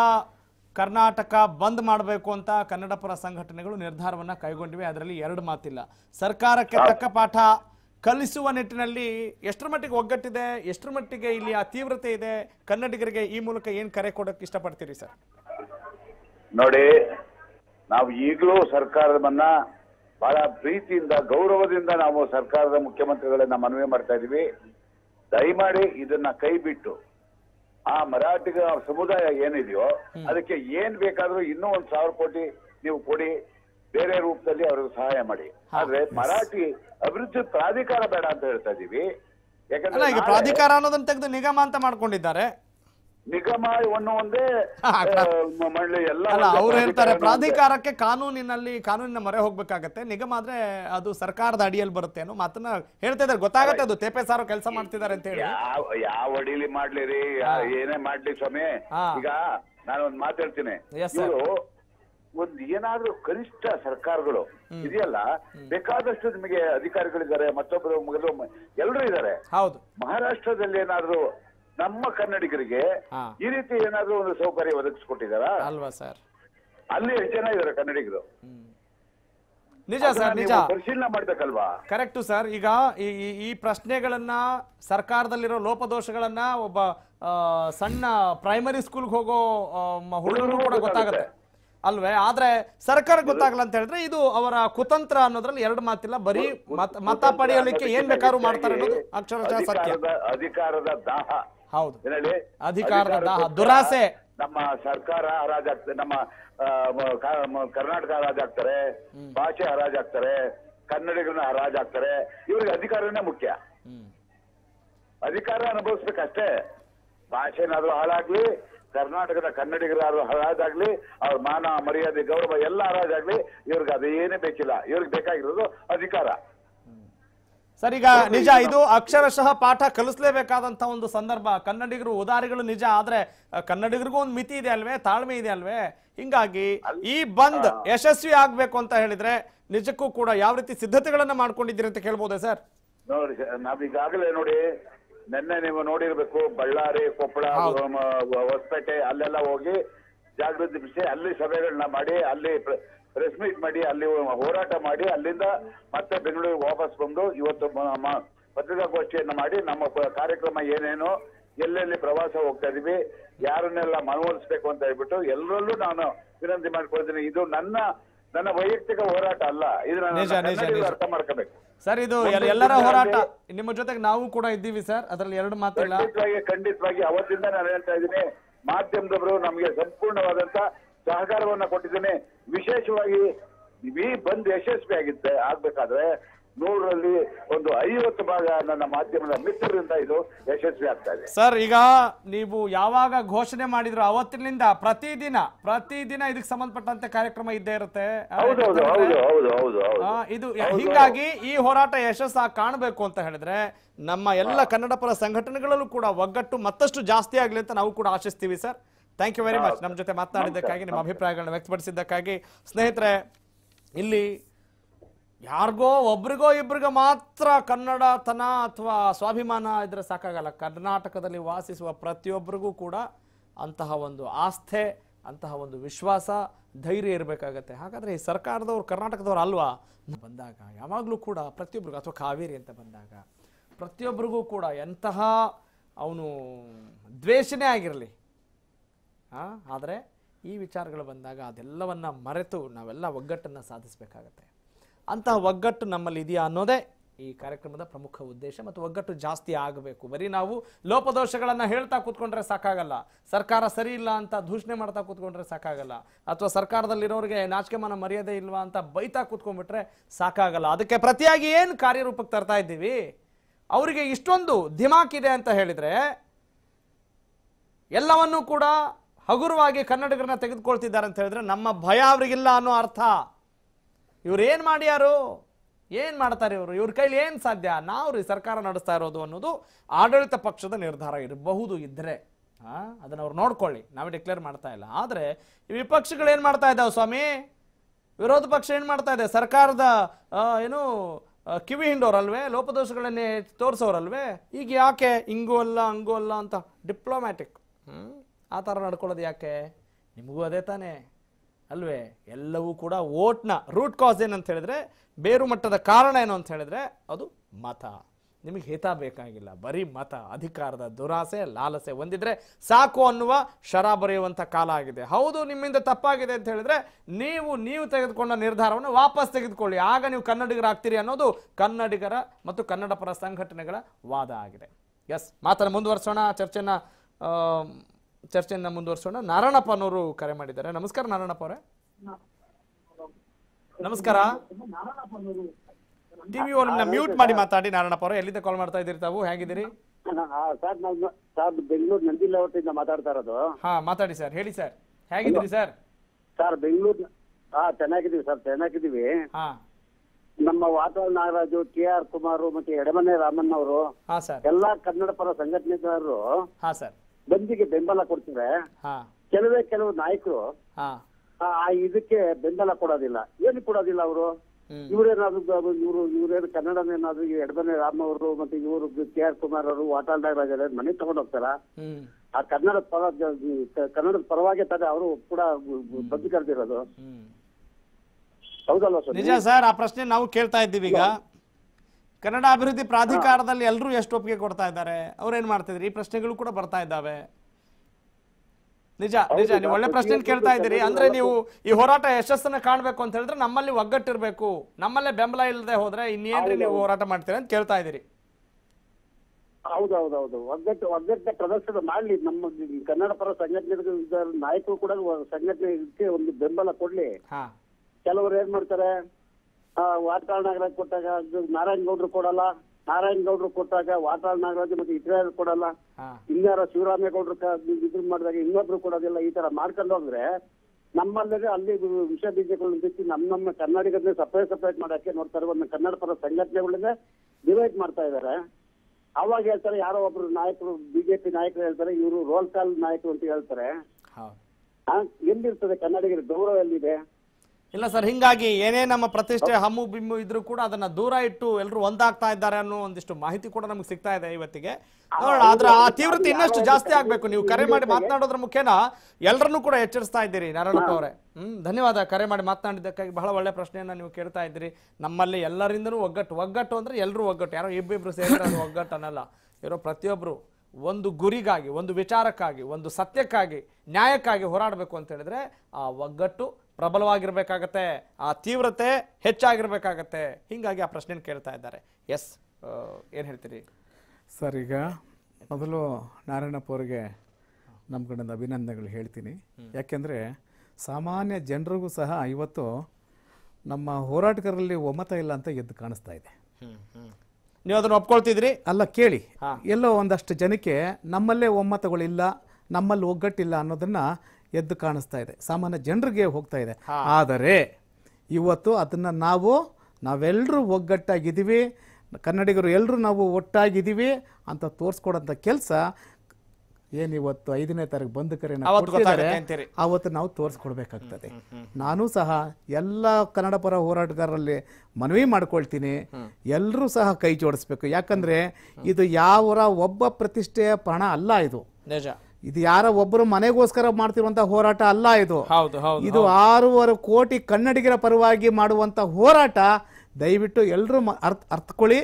ಕರ್ನಾಟಕ ಬಂದ್ ಮಾಡಬೇಕು ಅಂತ ಕನ್ನಡ ಪರ ಸಂಘಟನೆಗಳು ನಿರ್ಧಾರವನ್ನ ಕೈಗೊಂಡಿವೆ ಅದರಲ್ಲಿ ಎರಡು ಮಾತಿಲ್ಲ ಸರ್ಕಾರಕ್ಕೆ ತಕ್ಕ ಪಾಠ ಕಲಿಸುವ ನಿಟ್ಟಿನಲ್ಲಿ ಎಷ್ಟರ ಮಟ್ಟಿಗೆ ಒಗ್ಗಟ್ಟಿದೆ ಎಷ್ಟರ ಮಟ್ಟಿಗೆ ಇಲ್ಲಿ ಆ ತೀವ್ರತೆ ಇದೆ ಕನ್ನಡಿಗರಿಗೆ ಈ ಮೂಲಕ ಏನ್ ಕರೆ ಕೊಡಕ್ಕೆ ಇಷ್ಟಪಡ್ತೀರಿ ಸರ್ ನೋಡಿ ನಾವು ಈಗಲೂ ಸರ್ಕಾರವನ್ನ ಬಹಳ ಪ್ರೀತಿಯಿಂದ ಗೌರವದಿಂದ ನಾವು ಸರ್ಕಾರದ ಮುಖ್ಯಮಂತ್ರಿಗಳನ್ನ ಮನವಿ ಮಾಡ್ತಾ ಇದೀವಿ ದಯಮಾಡಿ ಇದನ್ನ ಕೈ ಬಿಟ್ಟು ಆ ಮರಾಠಿಗ ಸಮುದಾಯ ಏನಿದೆಯೋ ಅದಕ್ಕೆ ಏನ್ ಬೇಕಾದ್ರೂ ಇನ್ನೂ ಒಂದ್ ಸಾವಿರ ಕೋಟಿ ನೀವು ಕೊಡಿ ಬೇರೆ ರೂಪದಲ್ಲಿ ಅವ್ರಿಗೆ ಸಹಾಯ ಮಾಡಿ ಆದ್ರೆ ಮರಾಠಿ ಅಭಿವೃದ್ಧಿ ಪ್ರಾಧಿಕಾರ ಬೇಡ ಅಂತ ಹೇಳ್ತಾ ಇದೀವಿ ಯಾಕಂದ್ರೆ ಪ್ರಾಧಿಕಾರ ಅನ್ನೋದನ್ನ ತೆಗೆದು ನಿಗಮ ಅಂತ ಮಾಡ್ಕೊಂಡಿದ್ದಾರೆ ನಿಗಮ ಒಂದೇ ಎಲ್ಲ ಅವ್ರು ಹೇಳ್ತಾರೆ ಪ್ರಾಧಿಕಾರಕ್ಕೆ ಕಾನೂನಿನಲ್ಲಿ ಕಾನೂನಿನ ಮೊರೆ ಹೋಗ್ಬೇಕಾಗತ್ತೆ ನಿಗಮ ಆದ್ರೆ ಅದು ಸರ್ಕಾರದ ಅಡಿಯಲ್ಲಿ ಬರುತ್ತೆ ಅನ್ನೋ ಮಾತನ್ನ ಹೇಳ್ತಾ ಗೊತ್ತಾಗತ್ತೆ ಅದು ತೇಪೆ ಸಾರು ಕೆಲಸ ಮಾಡ್ತಿದ್ದಾರೆ ಅಂತ ಹೇಳಿ ಯಾವ ಅಡಿಲಿ ಮಾಡ್ಲಿ ರೀ ಏನೇ ಮಾಡ್ಲಿ ಸ್ವಾಮಿ ಈಗ ನಾನು ಒಂದ್ ಮಾತಾಡ್ತೀನಿ ಒಂದ್ ಏನಾದ್ರು ಕನಿಷ್ಠ ಸರ್ಕಾರಗಳು ಇದೆಯಲ್ಲ ಬೇಕಾದಷ್ಟು ನಿಮಗೆ ಅಧಿಕಾರಿಗಳಿದ್ದಾರೆ ಮತ್ತೊಬ್ಬರು ಎಲ್ಲರೂ ಇದ್ದಾರೆ ಮಹಾರಾಷ್ಟ್ರದಲ್ಲಿ ಏನಾದ್ರು ನಮ್ಮ ಕನ್ನಡಿಗರಿಗೆ ಈ ರೀತಿ ಏನಾದ್ರೂ ಒಂದು ಸೌಕರ್ಯ ಒದಗಿಸ್ಕೊಟ್ಟಿದಾರಾ ಅಲ್ವಾ ಸರ್ ಅಲ್ಲಿ ಎಷ್ಟು ಜನ ಇದಾರೆ ಕನ್ನಡಿಗರು ನಿಜ ಸರ್ ನಿಜ ಪರಿಶೀಲನೆ ಮಾಡ್ಬೇಕಲ್ವಾ ಕರೆಕ್ಟ್ ಸರ್ ಈಗ ಈ ಪ್ರಶ್ನೆಗಳನ್ನ ಸರ್ಕಾರದಲ್ಲಿರೋ ಲೋಪದೋಷಗಳನ್ನ ಒಬ್ಬ ಸಣ್ಣ ಪ್ರೈಮರಿ ಸ್ಕೂಲ್ಗೆ ಹೋಗೋ ಹುಡುಗರು ಕೂಡ ಗೊತ್ತಾಗುತ್ತೆ ಅಲ್ವೇ ಆದ್ರೆ ಸರ್ಕಾರ ಗೊತ್ತಾಗಲ್ಲ ಅಂತ ಹೇಳಿದ್ರೆ ಇದು ಅವರ ಕುತಂತ್ರ ಅನ್ನೋದ್ರಲ್ಲಿ ಎರಡು ಮಾತಿಲ್ಲ ಬರೀ ಮತ ಪಡೆಯಲಿಕ್ಕೆ ಏನ್ ಬೇಕಾದ್ರೂ ಮಾಡ್ತಾರೆ ಅನ್ನೋದು ಅಕ್ಷರಶಃ ಅಧಿಕಾರದ ದಾಹ ಹೌದು ಅಧಿಕಾರದ ದುರಾಸೆ ನಮ್ಮ ಸರ್ಕಾರ ಹರಾಜಾಗ್ತದೆ ನಮ್ಮ ಕರ್ನಾಟಕ ಹರಾಜಾಗ್ತಾರೆ ಭಾಷೆ ಹರಾಜಾಗ್ತಾರೆ ಕನ್ನಡಿಗರನ್ನ ಹರಾಜಾಗ್ತಾರೆ ಇವ್ರಿಗೆ ಅಧಿಕಾರನೇ ಮುಖ್ಯ ಅಧಿಕಾರ ಅನುಭವಿಸ್ಬೇಕಷ್ಟೇ ಭಾಷೆನಾದ್ರೂ ಹಾಳಾಗ್ಲಿ ಕರ್ನಾಟಕದ ಕನ್ನಡಿಗರಾದ್ರೂ ಹರಾಜಾಗ್ಲಿ ಅವ್ರ ಮಾನ ಮರ್ಯಾದೆ ಗೌರವ ಎಲ್ಲ ಹರಾಜಾಗ್ಲಿ ಇವ್ರಿಗೆ ಅದೇನೇ ಬೇಕಿಲ್ಲ ಇವ್ರಿಗೆ ಬೇಕಾಗಿರೋದು ಅಧಿಕಾರ ಸರ್ ಈಗ ನಿಜ ಇದು ಅಕ್ಷರಶಃ ಪಾಠ ಕಲಿಸ್ಲೇಬೇಕಾದಂತ ಒಂದು ಸಂದರ್ಭ ಕನ್ನಡಿಗರು ಉದಾರಿಗಳು ನಿಜ ಆದ್ರೆ ಕನ್ನಡಿಗರಿಗೂ ಒಂದು ಮಿತಿ ಇದೆ ಅಲ್ವೇ ತಾಳ್ಮೆ ಇದೆ ಅಲ್ವೇ ಹಿಂಗಾಗಿ ಈ ಬಂದ್ ಯಶಸ್ವಿ ಆಗ್ಬೇಕು ಅಂತ ಹೇಳಿದ್ರೆ ನಿಜಕ್ಕೂ ಕೂಡ ಯಾವ ರೀತಿ ಸಿದ್ಧತೆಗಳನ್ನ ಮಾಡ್ಕೊಂಡಿದ್ದೀರಿ ಅಂತ ಕೇಳ್ಬೋದೇ ಸರ್ ನೋಡಿ ನಾವೀಗಾಗಲೇ ನೋಡಿ ನಿನ್ನೆ ನೀವು ನೋಡಿರ್ಬೇಕು ಬಳ್ಳಾರಿ ಕೊಪ್ಪಳ ಹೊಸಪೇಟೆ ಅಲ್ಲೆಲ್ಲ ಹೋಗಿ ಜಾಗೃತಿ ಅಲ್ಲಿ ಸಭೆಗಳನ್ನ ಮಾಡಿ ಅಲ್ಲಿ ಪ್ರೆಸ್ ಮೀಟ್ ಮಾಡಿ ಅಲ್ಲಿ ಹೋರಾಟ ಮಾಡಿ ಅಲ್ಲಿಂದ ಮತ್ತೆ ಬೆಂಗಳೂರಿಗೆ ವಾಪಸ್ ಬಂದು ಇವತ್ತು ಪತ್ರಿಕಾಗೋಷ್ಠಿಯನ್ನು ಮಾಡಿ ನಮ್ಮ ಕಾರ್ಯಕ್ರಮ ಏನೇನು ಎಲ್ಲೆಲ್ಲಿ ಪ್ರವಾಸ ಹೋಗ್ತಾ ಇದೀವಿ ಯಾರನ್ನೆಲ್ಲ ಮನವೊಲಿಸ್ಬೇಕು ಅಂತ ಹೇಳ್ಬಿಟ್ಟು ಎಲ್ಲರಲ್ಲೂ ನಾನು ವಿನಂತಿ ಮಾಡ್ಕೊಳ್ತೀನಿ ಇದು ನನ್ನ ನನ್ನ ವೈಯಕ್ತಿಕ ಹೋರಾಟ ಅಲ್ಲ ಇದು ಅರ್ಥ ಮಾಡ್ಕೋಬೇಕು ಸರ್ ಇದು ಎಲ್ಲರ ಹೋರಾಟ ನಿಮ್ಮ ಜೊತೆಗೆ ನಾವು ಕೂಡ ಇದ್ದೀವಿ ಸರ್ ಅದರಲ್ಲಿ ಎರಡು ಮಾತಿಲ್ಲ ಖಂಡಿತವಾಗಿ ಖಂಡಿತವಾಗಿ ಅವತ್ತಿಂದ ನಾನು ಹೇಳ್ತಾ ಇದ್ದೀನಿ ಮಾಧ್ಯಮದವರು ನಮಗೆ ಸಂಪೂರ್ಣವಾದಂತ ಸಹಕಾರವನ್ನ ಕೊಟ್ಟಿದ್ದೇನೆ ವಿಶೇಷವಾಗಿ ಈ ಬಂದ್ ಆಗಿದ್ದೆ ಆಗ್ಬೇಕಾದ್ರೆ ನೂರರಲ್ಲಿ ಒಂದು ಐವತ್ತು ಭಾಗ ನನ್ನ ಮಾಧ್ಯಮದ ಮಿತ್ರರಿಂದ ಇದು ಯಶಸ್ವಿ ಆಗ್ತಾ ಇದೆ ಸರ್ ಈಗ ನೀವು ಯಾವಾಗ ಘೋಷಣೆ ಮಾಡಿದ್ರು ಅವತ್ತಿನಿಂದ ಪ್ರತಿದಿನ ಪ್ರತಿದಿನ ಇದಕ್ಕೆ ಸಂಬಂಧಪಟ್ಟಂತೆ ಕಾರ್ಯಕ್ರಮ ಇದ್ದೇ ಇರುತ್ತೆ ಇದು ಹೀಗಾಗಿ ಈ ಹೋರಾಟ ಯಶಸ್ಸು ಕಾಣಬೇಕು ಅಂತ ಹೇಳಿದ್ರೆ ನಮ್ಮ ಎಲ್ಲ ಕನ್ನಡಪರ ಸಂಘಟನೆಗಳಲ್ಲೂ ಕೂಡ ಒಗ್ಗಟ್ಟು ಮತ್ತಷ್ಟು ಜಾಸ್ತಿ ಆಗ್ಲಿ ಅಂತ ನಾವು ಕೂಡ ಆಶಿಸ್ತೀವಿ sir thank you very much ನಮ್ಮ ಜೊತೆ ಮಾತನಾಡಿದ್ದಕ್ಕಾಗಿ ನಿಮ್ಮ ಅಭಿಪ್ರಾಯಗಳನ್ನ ವ್ಯಕ್ತಪಡಿಸಿದ್ದಕ್ಕಾಗಿ ಸ್ನೇಹಿತರೆ ಇಲ್ಲಿ ಯಾರಿಗೋ ಒಬ್ರಿಗೋ ಇಬ್ರಿಗೋ ಮಾತ್ರ ಕನ್ನಡತನ ಅಥವಾ ಸ್ವಾಭಿಮಾನ ಇದ್ರೆ ಸಾಕಾಗಲ್ಲ ಕರ್ನಾಟಕದಲ್ಲಿ ವಾಸಿಸುವ ಪ್ರತಿಯೊಬ್ಬರಿಗೂ ಕೂಡ ಅಂತಹ ಒಂದು ಆಸ್ಥೆ ಅಂತಹ ಒಂದು ವಿಶ್ವಾಸ ಧೈರ್ಯ ಇರಬೇಕಾಗತ್ತೆ ಹಾಗಾದರೆ ಈ ಸರ್ಕಾರದವ್ರು ಕರ್ನಾಟಕದವ್ರು ಅಲ್ವಾ ಬಂದಾಗ ಯಾವಾಗಲೂ ಕೂಡ ಪ್ರತಿಯೊಬ್ಬರಿಗೂ ಅಥವಾ ಕಾವೇರಿ ಅಂತ ಬಂದಾಗ ಪ್ರತಿಯೊಬ್ಬರಿಗೂ ಕೂಡ ಎಂತಹ ಅವನು ದ್ವೇಷನೇ ಆಗಿರಲಿ ಆದರೆ ಈ ವಿಚಾರಗಳು ಬಂದಾಗ ಅದೆಲ್ಲವನ್ನು ಮರೆತು ನಾವೆಲ್ಲ ಒಗ್ಗಟ್ಟನ್ನು ಸಾಧಿಸಬೇಕಾಗತ್ತೆ ಅಂತಹ ಒಗ್ಗಟ್ಟು ನಮ್ಮಲ್ಲಿ ಇದೆಯಾ ಅನ್ನೋದೇ ಈ ಕಾರ್ಯಕ್ರಮದ ಪ್ರಮುಖ ಉದ್ದೇಶ ಮತ್ತು ಒಗ್ಗಟ್ಟು ಜಾಸ್ತಿ ಆಗಬೇಕು ಬರೀ ನಾವು ಲೋಪದೋಷಗಳನ್ನು ಹೇಳ್ತಾ ಕೂತ್ಕೊಂಡ್ರೆ ಸಾಕಾಗಲ್ಲ ಸರ್ಕಾರ ಸರಿ ಇಲ್ಲ ಅಂತ ದೂಷಣೆ ಮಾಡ್ತಾ ಕೂತ್ಕೊಂಡ್ರೆ ಸಾಕಾಗಲ್ಲ ಅಥವಾ ಸರ್ಕಾರದಲ್ಲಿರೋರಿಗೆ ನಾಚಿಕೆಮಾನ ಮರ್ಯಾದೆ ಇಲ್ವಾ ಅಂತ ಬೈತಾ ಕೂತ್ಕೊಂಡ್ಬಿಟ್ರೆ ಸಾಕಾಗಲ್ಲ ಅದಕ್ಕೆ ಪ್ರತಿಯಾಗಿ ಏನು ಕಾರ್ಯರೂಪಕ್ಕೆ ತರ್ತಾ ಇದ್ದೀವಿ ಅವರಿಗೆ ಇಷ್ಟೊಂದು ದಿಮಾಕಿದೆ ಅಂತ ಹೇಳಿದರೆ ಎಲ್ಲವನ್ನೂ ಕೂಡ ಹಗುರವಾಗಿ ಕನ್ನಡಿಗರನ್ನ ತೆಗೆದುಕೊಳ್ತಿದ್ದಾರೆ ಅಂತ ಹೇಳಿದ್ರೆ ನಮ್ಮ ಭಯ ಅವರಿಗಿಲ್ಲ ಅನ್ನೋ ಅರ್ಥ ಇವ್ರು ಏನು ಮಾಡ್ಯಾರು ಏನು ಮಾಡ್ತಾರೆ ಇವರು ಇವ್ರ ಕೈಲಿ ಏನು ಸಾಧ್ಯ ನಾವು ರೀ ಸರ್ಕಾರ ನಡೆಸ್ತಾ ಇರೋದು ಅನ್ನೋದು ಆಡಳಿತ ಪಕ್ಷದ ನಿರ್ಧಾರ ಇರಬಹುದು ಇದ್ದರೆ ಹಾಂ ಅದನ್ನು ಅವ್ರು ನೋಡ್ಕೊಳ್ಳಿ ನಾವೇ ಡಿಕ್ಲೇರ್ ಮಾಡ್ತಾ ಇಲ್ಲ ಆದರೆ ವಿಪಕ್ಷಗಳು ಏನು ಮಾಡ್ತಾ ಇದ್ದಾವೆ ಸ್ವಾಮಿ ವಿರೋಧ ಪಕ್ಷ ಏನು ಮಾಡ್ತಾ ಇದೆ ಸರ್ಕಾರದ ಏನು ಕಿವಿ ಹಿಂಡೋರಲ್ವೇ ಲೋಪದೋಷಗಳನ್ನೇ ತೋರಿಸೋರಲ್ವೇ ಈಗ ಯಾಕೆ ಹಿಂಗೂ ಅಲ್ಲ ಹಂಗೂ ಅಲ್ಲ ಅಂತ ಡಿಪ್ಲೊಮ್ಯಾಟಿಕ್ ಆ ಥರ ನಡ್ಕೊಳ್ಳೋದು ಯಾಕೆ ನಿಮಗೂ ಅದೇ ತಾನೇ ಅಲ್ವೇ ಎಲ್ಲವೂ ಕೂಡ ಓಟ್ನ ರೂಟ್ ಕಾಸ್ ಏನಂತ ಹೇಳಿದ್ರೆ ಬೇರು ಮಟ್ಟದ ಕಾರಣ ಏನು ಅಂತ ಹೇಳಿದ್ರೆ ಅದು ಮತ ನಿಮಗೆ ಹಿತ ಬೇಕಾಗಿಲ್ಲ ಬರೀ ಮತ ಅಧಿಕಾರದ ದುರಾಸೆ ಲಾಲಸೆ ಹೊಂದಿದ್ರೆ ಸಾಕು ಅನ್ನುವ ಶರ ಬರೆಯುವಂಥ ಕಾಲ ಆಗಿದೆ ಹೌದು ನಿಮ್ಮಿಂದ ತಪ್ಪಾಗಿದೆ ಅಂತ ಹೇಳಿದ್ರೆ ನೀವು ನೀವು ತೆಗೆದುಕೊಂಡ ನಿರ್ಧಾರವನ್ನು ವಾಪಸ್ ತೆಗೆದುಕೊಳ್ಳಿ ಆಗ ನೀವು ಕನ್ನಡಿಗರಾಗ್ತೀರಿ ಅನ್ನೋದು ಕನ್ನಡಿಗರ ಮತ್ತು ಕನ್ನಡ ಪರ ಸಂಘಟನೆಗಳ ವಾದ ಆಗಿದೆ ಎಸ್ ಮಾತನ್ನು ಮುಂದುವರ್ಸೋಣ ಚರ್ಚೆನ ಚರ್ಚೆಯನ್ನು ಮುಂದುವರಿಸೋಣ ನಾರಾಯಣಪ್ಪನವರು ಕರೆ ಮಾಡಿದ್ದಾರೆ ನಮಸ್ಕಾರ ನಾರಾಯಣಪ್ಪ ಅವರೇ ನಮಸ್ಕಾರ ಟಿವಿ ಒನ್ ಮ್ಯೂಟ್ ಮಾಡಿ ಮಾತಾಡಿ ನಾರಾಯಣಪ್ಪ ಅವರೇ ಎಲ್ಲಿಂದ ಕಾಲ್ ಮಾಡ್ತಾ ಇದ್ದೀರಿ ತಾವು ಹೇಗಿದ್ದೀರಿ ಸರ್ ನಾವು ಸರ್ ಬೆಂಗಳೂರು ನಂದಿಲಾವಟ್ಟಿಂದ ಮಾತಾಡ್ತಾ ಇರೋದು ಹಾ ಮಾತಾಡಿ ಸರ್ ಹೇಳಿ ಸರ್ ಹೇಗಿದ್ದೀರಿ ಸರ್ ಸರ್ ಬೆಂಗಳೂರು ಹಾ ಚೆನ್ನಾಗಿದ್ದೀವಿ ಸರ್ ಚೆನ್ನಾಗಿದ್ದೀವಿ ನಮ್ಮ ವಾತಾವರಣ ನಾಗರಾಜು ಕೆ ಆರ್ ಕುಮಾರ್ ಮತ್ತೆ ಎಡಮನೆ ಹಾ ಅವರು ಎಲ್ಲಾ ಕನ್ನಡ ಪರ ಹಾ ಸರ್ ಬಂದಿಗೆ ಬೆಂಬಲ ಕೊಡ್ತಾರೆ ಕೆಲವೇ ಕೆಲವು ನಾಯಕರು ಆ ಇದಕ್ಕೆ ಬೆಂಬಲ ಕೊಡೋದಿಲ್ಲ ಏನು ಕೊಡೋದಿಲ್ಲ ಅವರು ಇವರೇನಾದ್ರು ಇವರು ಇವರೇನು ಕನ್ನಡನೇನಾದ್ರು ಎಡಬನೆ ರಾಮ್ ಅವರು ಮತ್ತೆ ಇವರು ಕೆ ಆರ್ ಕುಮಾರ್ ಅವರು ವಾಟಾಳ್ ನಾಗರಾಜ್ ಮನೆ ತಗೊಂಡ್ ಹೋಗ್ತಾರ ಆ ಕನ್ನಡ ಪರ ಕನ್ನಡದ ಪರವಾಗಿ ತಾನೆ ಅವರು ಕೂಡ ಬದುಕರ್ದಿರೋದು ಹೌದಲ್ವಾ ಸರ್ ನಿಜ ಸರ್ ಆ ಪ್ರಶ್ನೆ ನಾವು ಕೇಳ್ತಾ ಇದ್ದೀವಿ ಈಗ ಕನ್ನಡ ಅಭಿವೃದ್ಧಿ ಪ್ರಾಧಿಕಾರದಲ್ಲಿ ಎಲ್ಲರೂ ಎಷ್ಟು ಒಪ್ಪಿಗೆ ಕೊಡ್ತಾ ಇದ್ದಾರೆ ಮಾಡ್ತಾ ಮಾಡ್ತಿದ್ರಿ ಈ ಪ್ರಶ್ನೆಗಳು ಕೂಡ ಬರ್ತಾ ಇದ್ದಾವೆ ನಿಜ ನಿಜ ನೀವು ಒಳ್ಳೆ ಪ್ರಶ್ನೆ ಕೇಳ್ತಾ ಇದ್ದೀರಿ ಅಂದ್ರೆ ನೀವು ಈ ಹೋರಾಟ ಯಶಸ್ಸನ್ನ ಕಾಣಬೇಕು ಅಂತ ಹೇಳಿದ್ರೆ ನಮ್ಮಲ್ಲಿ ಒಗ್ಗಟ್ಟಿರ್ಬೇಕು ನಮ್ಮಲ್ಲೇ ಬೆಂಬಲ ಇಲ್ಲದೆ ಹೋದ್ರೆ ಇನ್ನೇನ್ರಿ ನೀವು ಹೋರಾಟ ಮಾಡ್ತೀರಾ ಅಂತ ಕೇಳ್ತಾ ಇದ್ದೀರಿ ಹೌದೌದೌದು ಒಗ್ಗಟ್ಟು ಒಗ್ಗಟ್ಟಿನ ಪ್ರದರ್ಶನ ಮಾಡ್ಲಿ ನಮ್ಮ ಕನ್ನಡ ಪರ ಸಂಘಟನೆ ನಾಯಕರು ಕೂಡ ಸಂಘಟನೆಗೆ ಒಂದು ಬೆಂಬಲ ಕೊಡ್ಲಿ ಕೆಲವರು ಏನ್ ಮಾಡ್ತಾರೆ ವಾಟಾಳ್ ನಾಗರಾಜ್ ಕೊಟ್ಟಾಗ ನಾರಾಯಣ ಗೌಡ್ರು ಕೊಡಲ್ಲ ನಾರಾಯಣ ಗೌಡ್ರು ಕೊಟ್ಟಾಗ ವಾಟಾಳ್ ನಾಗರಾಜ್ ಮತ್ತೆ ಇತರ ಕೊಡಲ್ಲ ಇನ್ಯಾರ ಶಿವರಾಮೇಗೌಡರು ಇದ್ರ ಮಾಡಿದಾಗ ಇನ್ನೊಬ್ರು ಕೊಡೋದಿಲ್ಲ ಈ ತರ ಮಾಡ್ಕೊಂಡು ಹೋದ್ರೆ ನಮ್ಮಲ್ಲದೆ ಅಲ್ಲಿ ವಿಷ ಬೀಜಗಳನ್ನು ಬಿಚ್ಚಿ ನಮ್ಮ ನಮ್ಮ ಕನ್ನಡಿಗರನ್ನೇ ಸಪ್ರೇಟ್ ಸಪ್ರೇಟ್ ಮಾಡಕ್ಕೆ ನೋಡ್ತಾರೆ ಒಂದು ಕನ್ನಡ ಪರ ಸಂಘಟನೆಗಳಿಂದ ಡಿವೈಡ್ ಮಾಡ್ತಾ ಇದ್ದಾರೆ ಅವಾಗ ಹೇಳ್ತಾರೆ ಯಾರೋ ಒಬ್ರು ನಾಯಕರು ಬಿಜೆಪಿ ನಾಯಕರು ಹೇಳ್ತಾರೆ ಇವರು ರೋಲ್ ಕಾಲ್ ನಾಯಕರು ಅಂತ ಹೇಳ್ತಾರೆ ಎಲ್ಲಿರ್ತದೆ ಕನ್ನಡಿಗರ ಗೌರವ ಎಲ್ಲಿದೆ ಇಲ್ಲ ಸರ್ ಹಿಂಗಾಗಿ ಏನೇ ನಮ್ಮ ಪ್ರತಿಷ್ಠೆ ಹಮ್ಮು ಬಿಮ್ಮು ಇದ್ರೂ ಕೂಡ ಅದನ್ನ ದೂರ ಇಟ್ಟು ಎಲ್ಲರೂ ಒಂದಾಗ್ತಾ ಇದ್ದಾರೆ ಅನ್ನೋ ಒಂದಿಷ್ಟು ಮಾಹಿತಿ ಕೂಡ ನಮ್ಗೆ ಸಿಗ್ತಾ ಇದೆ ಇವತ್ತಿಗೆ ನೋಡೋಣ ಆದ್ರೆ ಆ ತೀವ್ರತೆ ಇನ್ನಷ್ಟು ಜಾಸ್ತಿ ಆಗ್ಬೇಕು ನೀವು ಕರೆ ಮಾಡಿ ಮಾತನಾಡೋದ್ರ ಮುಖೇನ ಎಲ್ಲರನ್ನೂ ಕೂಡ ಎಚ್ಚರಿಸ್ತಾ ಇದ್ದೀರಿ ನಾರಾಯಣಪ್ಪ ಅವರೇ ಹ್ಮ್ ಧನ್ಯವಾದ ಕರೆ ಮಾಡಿ ಮಾತನಾಡಿದ್ದಕ್ಕಾಗಿ ಬಹಳ ಒಳ್ಳೆ ಪ್ರಶ್ನೆಯನ್ನ ನೀವು ಕೇಳ್ತಾ ಇದ್ದೀರಿ ನಮ್ಮಲ್ಲಿ ಎಲ್ಲರಿಂದನೂ ಒಗ್ಗಟ್ಟು ಒಗ್ಗಟ್ಟು ಅಂದ್ರೆ ಎಲ್ಲರೂ ಒಗ್ಗಟ್ಟು ಯಾರೋ ಇಬ್ಬಿಬ್ರು ಸೇರಿರೋ ಒಗ್ಗಟ್ಟು ಅನ್ನಲ್ಲ ಇರೋ ಪ್ರತಿಯೊಬ್ರು ಒಂದು ಗುರಿಗಾಗಿ ಒಂದು ವಿಚಾರಕ್ಕಾಗಿ ಒಂದು ಸತ್ಯಕ್ಕಾಗಿ ನ್ಯಾಯಕ್ಕಾಗಿ ಹೋರಾಡಬೇಕು ಅಂತ ಹೇಳಿದ್ರೆ ಆ ಒಗ್ಗಟ್ಟು ಪ್ರಬಲವಾಗಿರಬೇಕಾಗತ್ತೆ ಆ ತೀವ್ರತೆ ಹೆಚ್ಚಾಗಿರಬೇಕಾಗತ್ತೆ ಹೀಗಾಗಿ ಆ ಪ್ರಶ್ನೆಯನ್ನು ಕೇಳ್ತಾ ಇದ್ದಾರೆ ಎಸ್ ಏನು ಹೇಳ್ತೀರಿ ಸರ್ ಈಗ ಮೊದಲು ನಾರಾಯಣಪ್ಪ ಅವರಿಗೆ ನಮ್ಮ ಕಡೆಯಿಂದ ಅಭಿನಂದನೆಗಳು ಹೇಳ್ತೀನಿ ಯಾಕೆಂದರೆ ಸಾಮಾನ್ಯ ಜನರಿಗೂ ಸಹ ಇವತ್ತು ನಮ್ಮ ಹೋರಾಟಗಾರರಲ್ಲಿ ಒಮ್ಮತ ಇಲ್ಲ ಅಂತ ಎದ್ದು ಕಾಣಿಸ್ತಾ ಇದೆ ನೀವು ಅದನ್ನು ಒಪ್ಕೊಳ್ತಿದ್ರಿ ಅಲ್ಲ ಕೇಳಿ ಎಲ್ಲೋ ಒಂದಷ್ಟು ಜನಕ್ಕೆ ನಮ್ಮಲ್ಲೇ ಒಮ್ಮತಗಳಿಲ್ಲ ನಮ್ಮಲ್ಲಿ ಒಗ್ಗಟ್ಟಿಲ್ಲ ಅನ್ನೋದನ್ನು ಎದ್ದು ಕಾಣಿಸ್ತಾ ಇದೆ ಸಾಮಾನ್ಯ ಜನರಿಗೆ ಹೋಗ್ತಾ ಇದೆ ಆದರೆ ಇವತ್ತು ಅದನ್ನು ನಾವು ನಾವೆಲ್ಲರೂ ಒಗ್ಗಟ್ಟಾಗಿದ್ದೀವಿ ಕನ್ನಡಿಗರು ಎಲ್ಲರೂ ನಾವು ಒಟ್ಟಾಗಿದ್ದೀವಿ ಅಂತ ತೋರಿಸ್ಕೊಡೋಂಥ ಕೆಲಸ ಏನು ಇವತ್ತು ಐದನೇ ತಾರೀಕು ಬಂದು ಕರೆ ಅವತ್ತು ನಾವು ತೋರಿಸ್ಕೊಡ್ಬೇಕಾಗ್ತದೆ ನಾನು ಸಹ ಎಲ್ಲ ಕನ್ನಡ ಪರ ಹೋರಾಟಗಾರರಲ್ಲಿ ಮನವಿ ಮಾಡ್ಕೊಳ್ತೀನಿ ಎಲ್ಲರೂ ಸಹ ಕೈ ಜೋಡಿಸ್ಬೇಕು ಯಾಕಂದ್ರೆ ಇದು ಯಾವರ ಒಬ್ಬ ಪ್ರತಿಷ್ಠೆಯ ಪಣ ಅಲ್ಲ ಇದು ಇದು ಯಾರ ಒಬ್ಬರು ಮನೆಗೋಸ್ಕರ ಮಾಡ್ತಿರುವಂತ ಹೋರಾಟ ಅಲ್ಲ ಇದು ಇದು ಆರೂವರೆ ಕೋಟಿ ಕನ್ನಡಿಗರ ಪರವಾಗಿ ಮಾಡುವಂತ ಹೋರಾಟ ದಯವಿಟ್ಟು ಎಲ್ಲರೂ ಅರ್ಥ ಅರ್ಥಕೊಳ್ಳಿ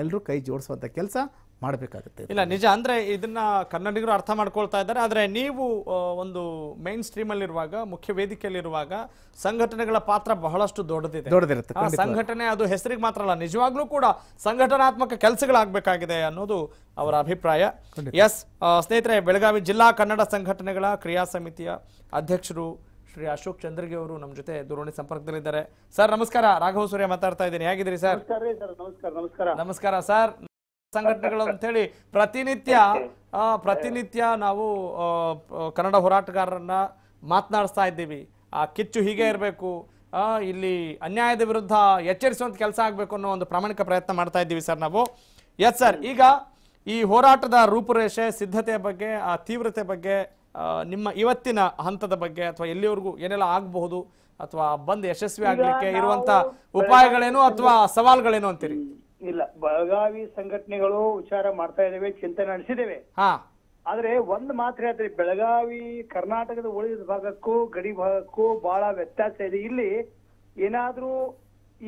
ಎಲ್ಲರೂ ಕೈ ಜೋಡಿಸುವಂತ ಕೆಲಸ ಮಾಡಬೇಕಾಗುತ್ತೆ ಇಲ್ಲ ನಿಜ ಅಂದ್ರೆ ಇದನ್ನ ಕನ್ನಡಿಗರು ಅರ್ಥ ಮಾಡ್ಕೊಳ್ತಾ ಇದ್ದಾರೆ ಆದ್ರೆ ನೀವು ಒಂದು ಸ್ಟ್ರೀಮ್ ಅಲ್ಲಿರುವಾಗ ಮುಖ್ಯ ವೇದಿಕೆಯಲ್ಲಿರುವಾಗ ಸಂಘಟನೆಗಳ ಪಾತ್ರ ಬಹಳಷ್ಟು ದೊಡ್ಡದಿದೆ ದೊಡ್ಡದಿರುತ್ತೆ ಸಂಘಟನೆ ಅದು ಹೆಸರಿಗೆ ಮಾತ್ರ ಅಲ್ಲ ನಿಜವಾಗ್ಲೂ ಕೂಡ ಸಂಘಟನಾತ್ಮಕ ಕೆಲಸಗಳಾಗಬೇಕಾಗಿದೆ ಅನ್ನೋದು ಅವರ ಅಭಿಪ್ರಾಯ ಎಸ್ ಸ್ನೇಹಿತರೆ ಬೆಳಗಾವಿ ಜಿಲ್ಲಾ ಕನ್ನಡ ಸಂಘಟನೆಗಳ ಕ್ರಿಯಾ ಸಮಿತಿಯ ಅಧ್ಯಕ್ಷರು ಶ್ರೀ ಅಶೋಕ್ ಚಂದ್ರಗಿ ಅವರು ನಮ್ಮ ಜೊತೆ ದೂರವಾಣಿ ಸಂಪರ್ಕದಲ್ಲಿದ್ದಾರೆ ಸರ್ ನಮಸ್ಕಾರ ರಾಘವ ಸೂರ್ಯ ಮಾತಾಡ್ತಾ ಇದ್ದೀನಿ ಹೇಗಿದ್ದೀರಿ ಸರ್ ನಮಸ್ಕಾರ ನಮಸ್ಕಾರ ಸರ್ ಸಂಘಟನೆಗಳು ಅಂತೇಳಿ ಪ್ರತಿನಿತ್ಯ ಪ್ರತಿನಿತ್ಯ ನಾವು ಕನ್ನಡ ಹೋರಾಟಗಾರರನ್ನ ಮಾತನಾಡಿಸ್ತಾ ಇದ್ದೀವಿ ಆ ಕಿಚ್ಚು ಹೀಗೆ ಇರಬೇಕು ಇಲ್ಲಿ ಅನ್ಯಾಯದ ವಿರುದ್ಧ ಎಚ್ಚರಿಸುವಂತ ಕೆಲಸ ಆಗಬೇಕು ಅನ್ನೋ ಒಂದು ಪ್ರಾಮಾಣಿಕ ಪ್ರಯತ್ನ ಮಾಡ್ತಾ ಇದ್ದೀವಿ ಸರ್ ನಾವು ಎಸ್ ಸರ್ ಈಗ ಈ ಹೋರಾಟದ ರೂಪುರೇಷೆ ಸಿದ್ಧತೆ ಬಗ್ಗೆ ಆ ತೀವ್ರತೆ ಬಗ್ಗೆ ನಿಮ್ಮ ಇವತ್ತಿನ ಹಂತದ ಬಗ್ಗೆ ಅಥವಾ ಎಲ್ಲಿವರೆಗೂ ಏನೆಲ್ಲ ಆಗಬಹುದು ಅಥವಾ ಬಂದ್ ಯಶಸ್ವಿ ಆಗ್ಲಿಕ್ಕೆ ಇರುವಂತ ಉಪಾಯಗಳೇನು ಅಥವಾ ಸವಾಲುಗಳೇನು ಅಂತೀರಿ ಇಲ್ಲ ಬೆಳಗಾವಿ ಸಂಘಟನೆಗಳು ವಿಚಾರ ಮಾಡ್ತಾ ಇದ್ದೇವೆ ಚಿಂತೆ ನಡೆಸಿದ್ದೇವೆ ಆದ್ರೆ ಒಂದ್ ಮಾತ್ರ ಆದ್ರೆ ಬೆಳಗಾವಿ ಕರ್ನಾಟಕದ ಉಳಿದ ಭಾಗಕ್ಕೂ ಗಡಿ ಭಾಗಕ್ಕೂ ಬಹಳ ವ್ಯತ್ಯಾಸ ಇದೆ ಇಲ್ಲಿ ಏನಾದ್ರೂ